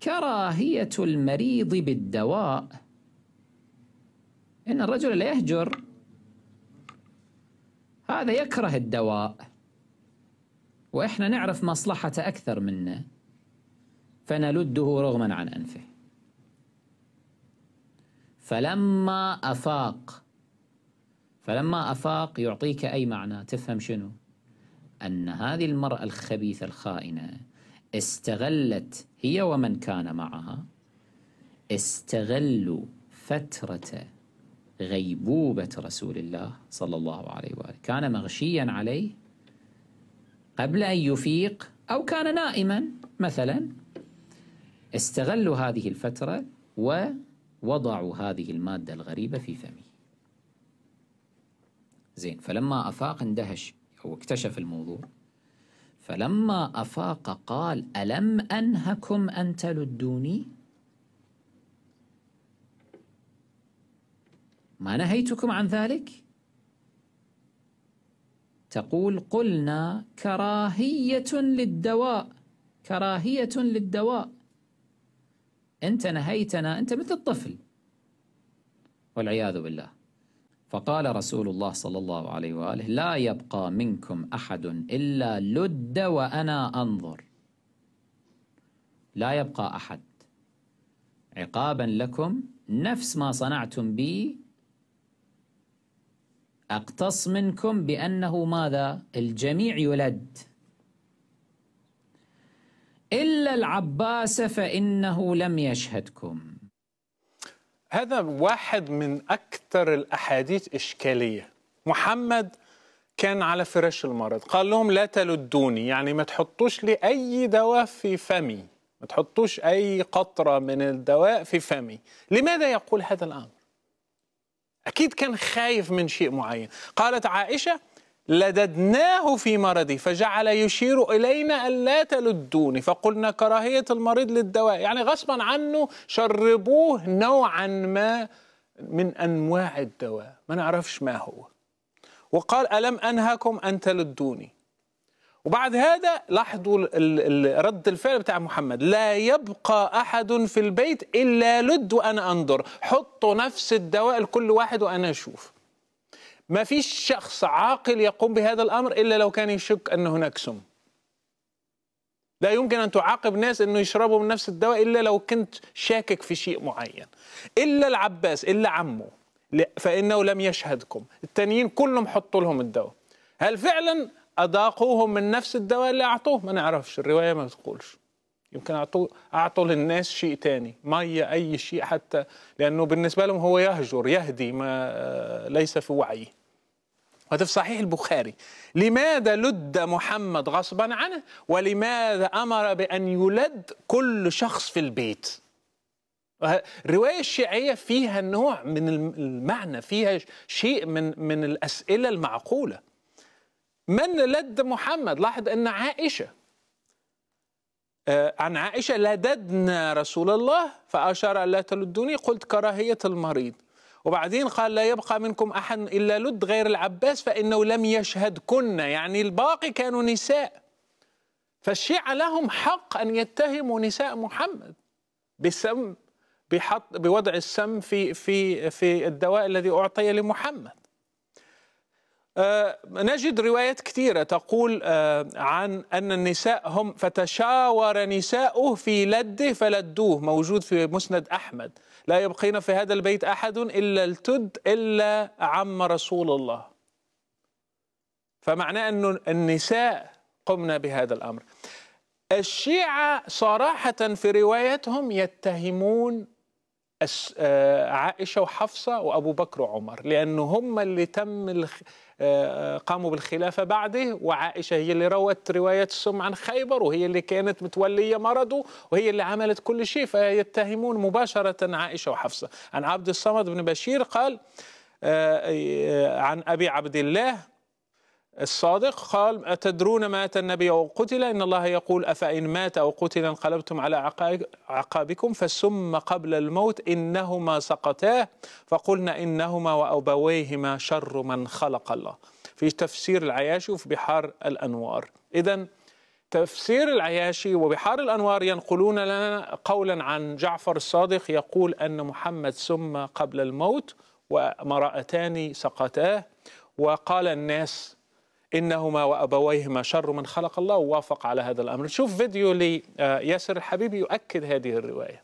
كراهية المريض بالدواء إن الرجل لا يهجر هذا يكره الدواء وإحنا نعرف مصلحته أكثر منه فنلده رغما عن أنفه فلما أفاق فلما أفاق يعطيك أي معنى تفهم شنو أن هذه المرأة الخبيثة الخائنة استغلت هي ومن كان معها استغلوا فترة غيبوبة رسول الله صلى الله عليه وآله كان مغشيا عليه قبل أن يفيق أو كان نائما مثلا استغلوا هذه الفترة ووضعوا هذه المادة الغريبة في فمه زين فلما أفاق اندهش أو اكتشف الموضوع فلما أفاق قال ألم أنهكم أن تلدوني ما نهيتكم عن ذلك تقول قلنا كراهية للدواء كراهية للدواء أنت نهيتنا أنت مثل الطفل والعياذ بالله فقال رسول الله صلى الله عليه وآله لا يبقى منكم أحد إلا لد وأنا أنظر لا يبقى أحد عقابا لكم نفس ما صنعتم بي أقتص منكم بأنه ماذا الجميع يلد إلا العباس فإنه لم يشهدكم هذا واحد من أكثر الأحاديث إشكالية محمد كان على فراش المرض قال لهم لا تلدوني يعني ما تحطوش لي أي دواء في فمي ما تحطوش أي قطرة من الدواء في فمي لماذا يقول هذا الأمر أكيد كان خايف من شيء معين قالت عائشة لددناه في مرضي فجعل يشير إلينا ألا تلدوني فقلنا كراهية المريض للدواء يعني غصبا عنه شربوه نوعا ما من أنواع الدواء ما نعرفش ما هو وقال ألم أنهكم أن تلدوني وبعد هذا لاحظوا رد الفعل بتاع محمد لا يبقى أحد في البيت إلا لد وأنا أنظر حطوا نفس الدواء لكل واحد وأنا أشوف ما فيش شخص عاقل يقوم بهذا الأمر إلا لو كان يشك أن هناك سم لا يمكن أن تعاقب ناس أنه يشربوا من نفس الدواء إلا لو كنت شاكك في شيء معين إلا العباس إلا عمه فإنه لم يشهدكم التانيين كلهم حطوا لهم الدواء هل فعلا أذاقوهم من نفس الدواء اللي أعطوه ما نعرفش الرواية ما بتقولش يمكن أعطوا أعطوا للناس شيء تاني مية أي شيء حتى لأنه بالنسبة لهم هو يهجر يهدي ما آه، ليس في وعيه هذا في صحيح البخاري لماذا لد محمد غصبا عنه ولماذا أمر بأن يلد كل شخص في البيت الرواية الشيعية فيها نوع من المعنى فيها شيء من من الأسئلة المعقولة من لد محمد لاحظ أن عائشة آه، عن عائشة لددنا رسول الله فأشار لا تلدني قلت كراهية المريض وبعدين قال لا يبقى منكم أحد إلا لد غير العباس فإنه لم يشهدكن يعني الباقي كانوا نساء فالشيعة لهم حق أن يتهموا نساء محمد بسم بحط بوضع السم في في في الدواء الذي أعطي لمحمد آه، نجد روايات كثيرة تقول آه، عن أن النساء هم فتشاور نساؤه في لده فلدوه موجود في مسند أحمد لا يبقين في هذا البيت أحد إلا التد إلا عم رسول الله فمعناه أن النساء قمنا بهذا الأمر الشيعة صراحة في روايتهم يتهمون آه، عائشة وحفصة وأبو بكر وعمر لأنه هم اللي تم آه، آه، قاموا بالخلافة بعده وعائشة هي اللي روت رواية السم عن خيبر وهي اللي كانت متولية مرضه وهي اللي عملت كل شيء فيتهمون مباشرة عائشة وحفصة عن عبد الصمد بن بشير قال عن أبي عبد الله الصادق قال أتدرون مات النبي وقتل إن الله يقول أفإن مات أو قتل انقلبتم على عقابكم فسم قبل الموت إنهما سقطاه فقلنا إنهما وأبويهما شر من خلق الله في تفسير العياشي وفي بحار الأنوار إذا تفسير العياشي وبحار الأنوار ينقلون لنا قولا عن جعفر الصادق يقول أن محمد سم قبل الموت ومرأتان سقطاه وقال الناس إنهما وأبويهما شر من خلق الله ووافق على هذا الأمر شوف فيديو لياسر الحبيبي يؤكد هذه الرواية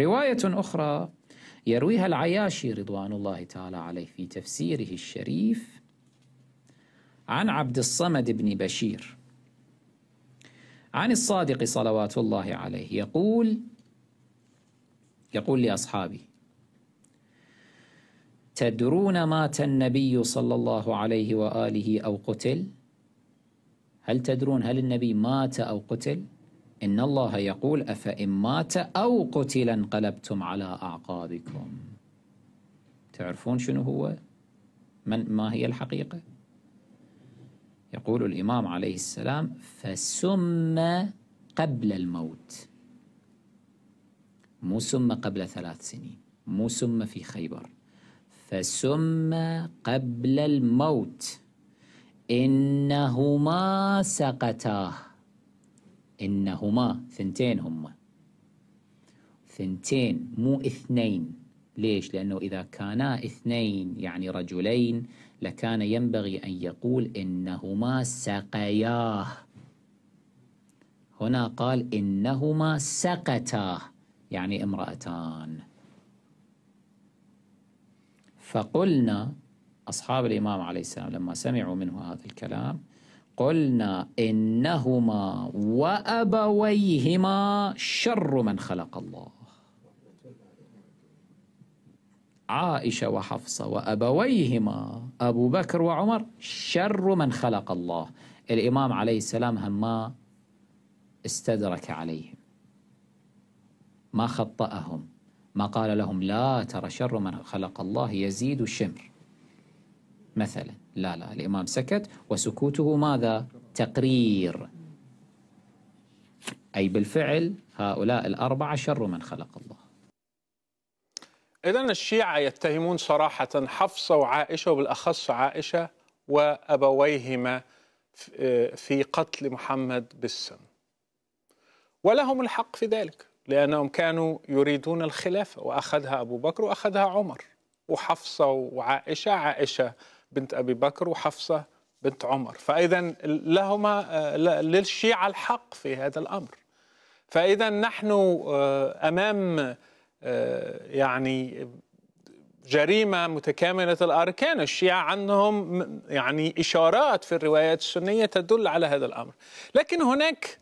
رواية أخرى يرويها العياشي رضوان الله تعالى عليه في تفسيره الشريف عن عبد الصمد بن بشير عن الصادق صلوات الله عليه يقول يقول لأصحابه تدرون مات النبي صلى الله عليه واله او قتل هل تدرون هل النبي مات او قتل ان الله يقول افان مات او قتل انقلبتم على اعقابكم تعرفون شنو هو من ما هي الحقيقه يقول الامام عليه السلام فسم قبل الموت مو سم قبل ثلاث سنين مو سم في خيبر فسم قبل الموت إنهما سقطاه إنهما ثنتين هما ثنتين مو اثنين ليش؟ لأنه إذا كانا اثنين يعني رجلين لكان ينبغي أن يقول إنهما سقياه هنا قال إنهما سقتا يعني امرأتان فقلنا أصحاب الإمام عليه السلام لما سمعوا منه هذا الكلام قلنا إنهما وأبويهما شر من خلق الله عائشة وحفصة وأبويهما أبو بكر وعمر شر من خلق الله الإمام عليه السلام هم ما استدرك عليهم ما خطأهم ما قال لهم لا ترى شر من خلق الله يزيد الشمر مثلا لا لا الإمام سكت وسكوته ماذا تقرير أي بالفعل هؤلاء الأربعة شر من خلق الله إذا الشيعة يتهمون صراحة حفصة وعائشة وبالأخص عائشة وأبويهما في قتل محمد بالسم ولهم الحق في ذلك لأنهم كانوا يريدون الخلافة وأخذها أبو بكر وأخذها عمر وحفصة وعائشة عائشة بنت أبي بكر وحفصة بنت عمر فإذا لهما آه، للشيعة الحق في هذا الأمر فإذا نحن آه، أمام آه، يعني جريمة متكاملة الأركان الشيعة عندهم يعني إشارات في الروايات السنية تدل على هذا الأمر لكن هناك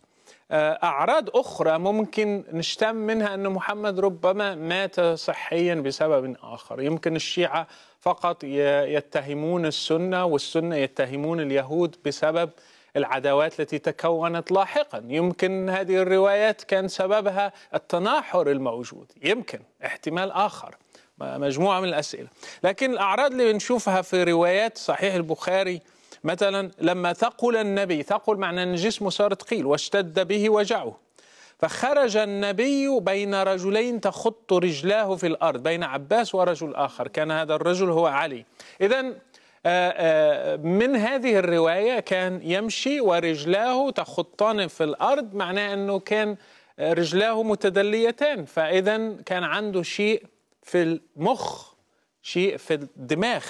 آه، أعراض أخرى ممكن نشتم منها أن محمد ربما مات صحيا بسبب آخر يمكن الشيعة فقط يتهمون السنة والسنة يتهمون اليهود بسبب العداوات التي تكونت لاحقا يمكن هذه الروايات كان سببها التناحر الموجود يمكن احتمال آخر مجموعة من الأسئلة لكن الأعراض اللي بنشوفها في روايات صحيح البخاري مثلا لما ثقل النبي ثقل معنى أن جسمه صار ثقيل واشتد به وجعه فخرج النبي بين رجلين تخط رجلاه في الأرض بين عباس ورجل آخر كان هذا الرجل هو علي إذا آه، آه، من هذه الرواية كان يمشي ورجلاه تخطان في الأرض معناه أنه كان آه، رجلاه متدليتان فإذا كان عنده شيء في المخ شيء في الدماغ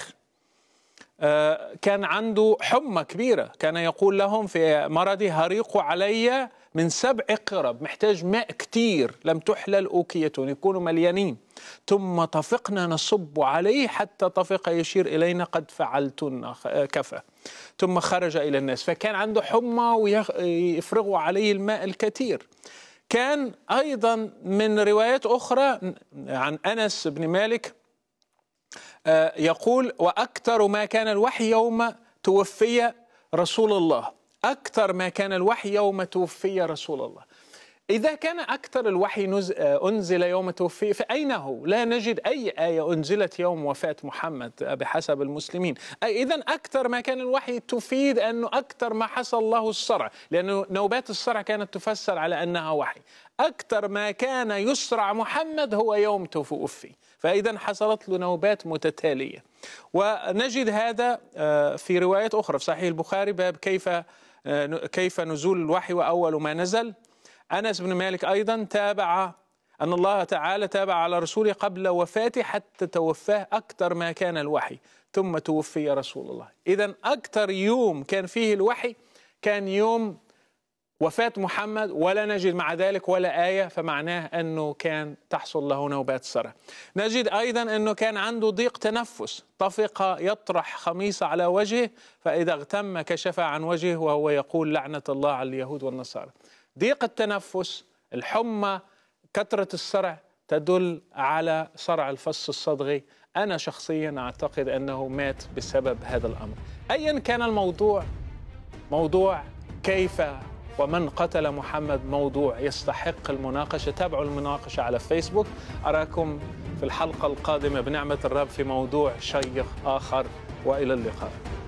آه، كان عنده حمى كبيرة كان يقول لهم في مرضي هريق علي من سبع قرب محتاج ماء كتير لم تحلل أوكيتون يكونوا مليانين ثم طفقنا نصب عليه حتى طفق يشير إلينا قد فعلتن آه، كفى ثم خرج إلى الناس فكان عنده حمى ويفرغوا عليه الماء الكثير كان أيضا من روايات أخرى عن أنس بن مالك آه، يقول وأكثر ما كان الوحي يوم توفي رسول الله أكثر ما كان الوحي يوم توفي رسول الله إذا كان أكثر الوحي آه، أنزل يوم توفي فأين هو؟ لا نجد أي آية أنزلت يوم وفاة محمد آه، بحسب المسلمين إذا أكثر ما كان الوحي تفيد أنه أكثر ما حصل له الصرع لأن نوبات الصرع كانت تفسر على أنها وحي أكثر ما كان يسرع محمد هو يوم توفي فإذا حصلت له نوبات متتالية ونجد هذا آه، في روايات أخرى في صحيح البخاري باب كيف آه، كيف نزول الوحي وأول ما نزل أنس بن مالك أيضا تابع أن الله تعالى تابع على رسوله قبل وفاته حتى توفاه أكثر ما كان الوحي ثم توفي رسول الله إذا أكثر يوم كان فيه الوحي كان يوم وفاة محمد ولا نجد مع ذلك ولا آية فمعناه أنه كان تحصل له نوبات سرة نجد أيضا أنه كان عنده ضيق تنفس طفق يطرح خميصة على وجهه فإذا اغتم كشف عن وجهه وهو يقول لعنة الله على اليهود والنصارى ضيق التنفس الحمى كثرة السرع تدل على صرع الفص الصدغي أنا شخصيا أعتقد أنه مات بسبب هذا الأمر أيا كان الموضوع موضوع كيف ومن قتل محمد موضوع يستحق المناقشة تابعوا المناقشة على فيسبوك أراكم في الحلقة القادمة بنعمة الرب في موضوع شيق آخر وإلى اللقاء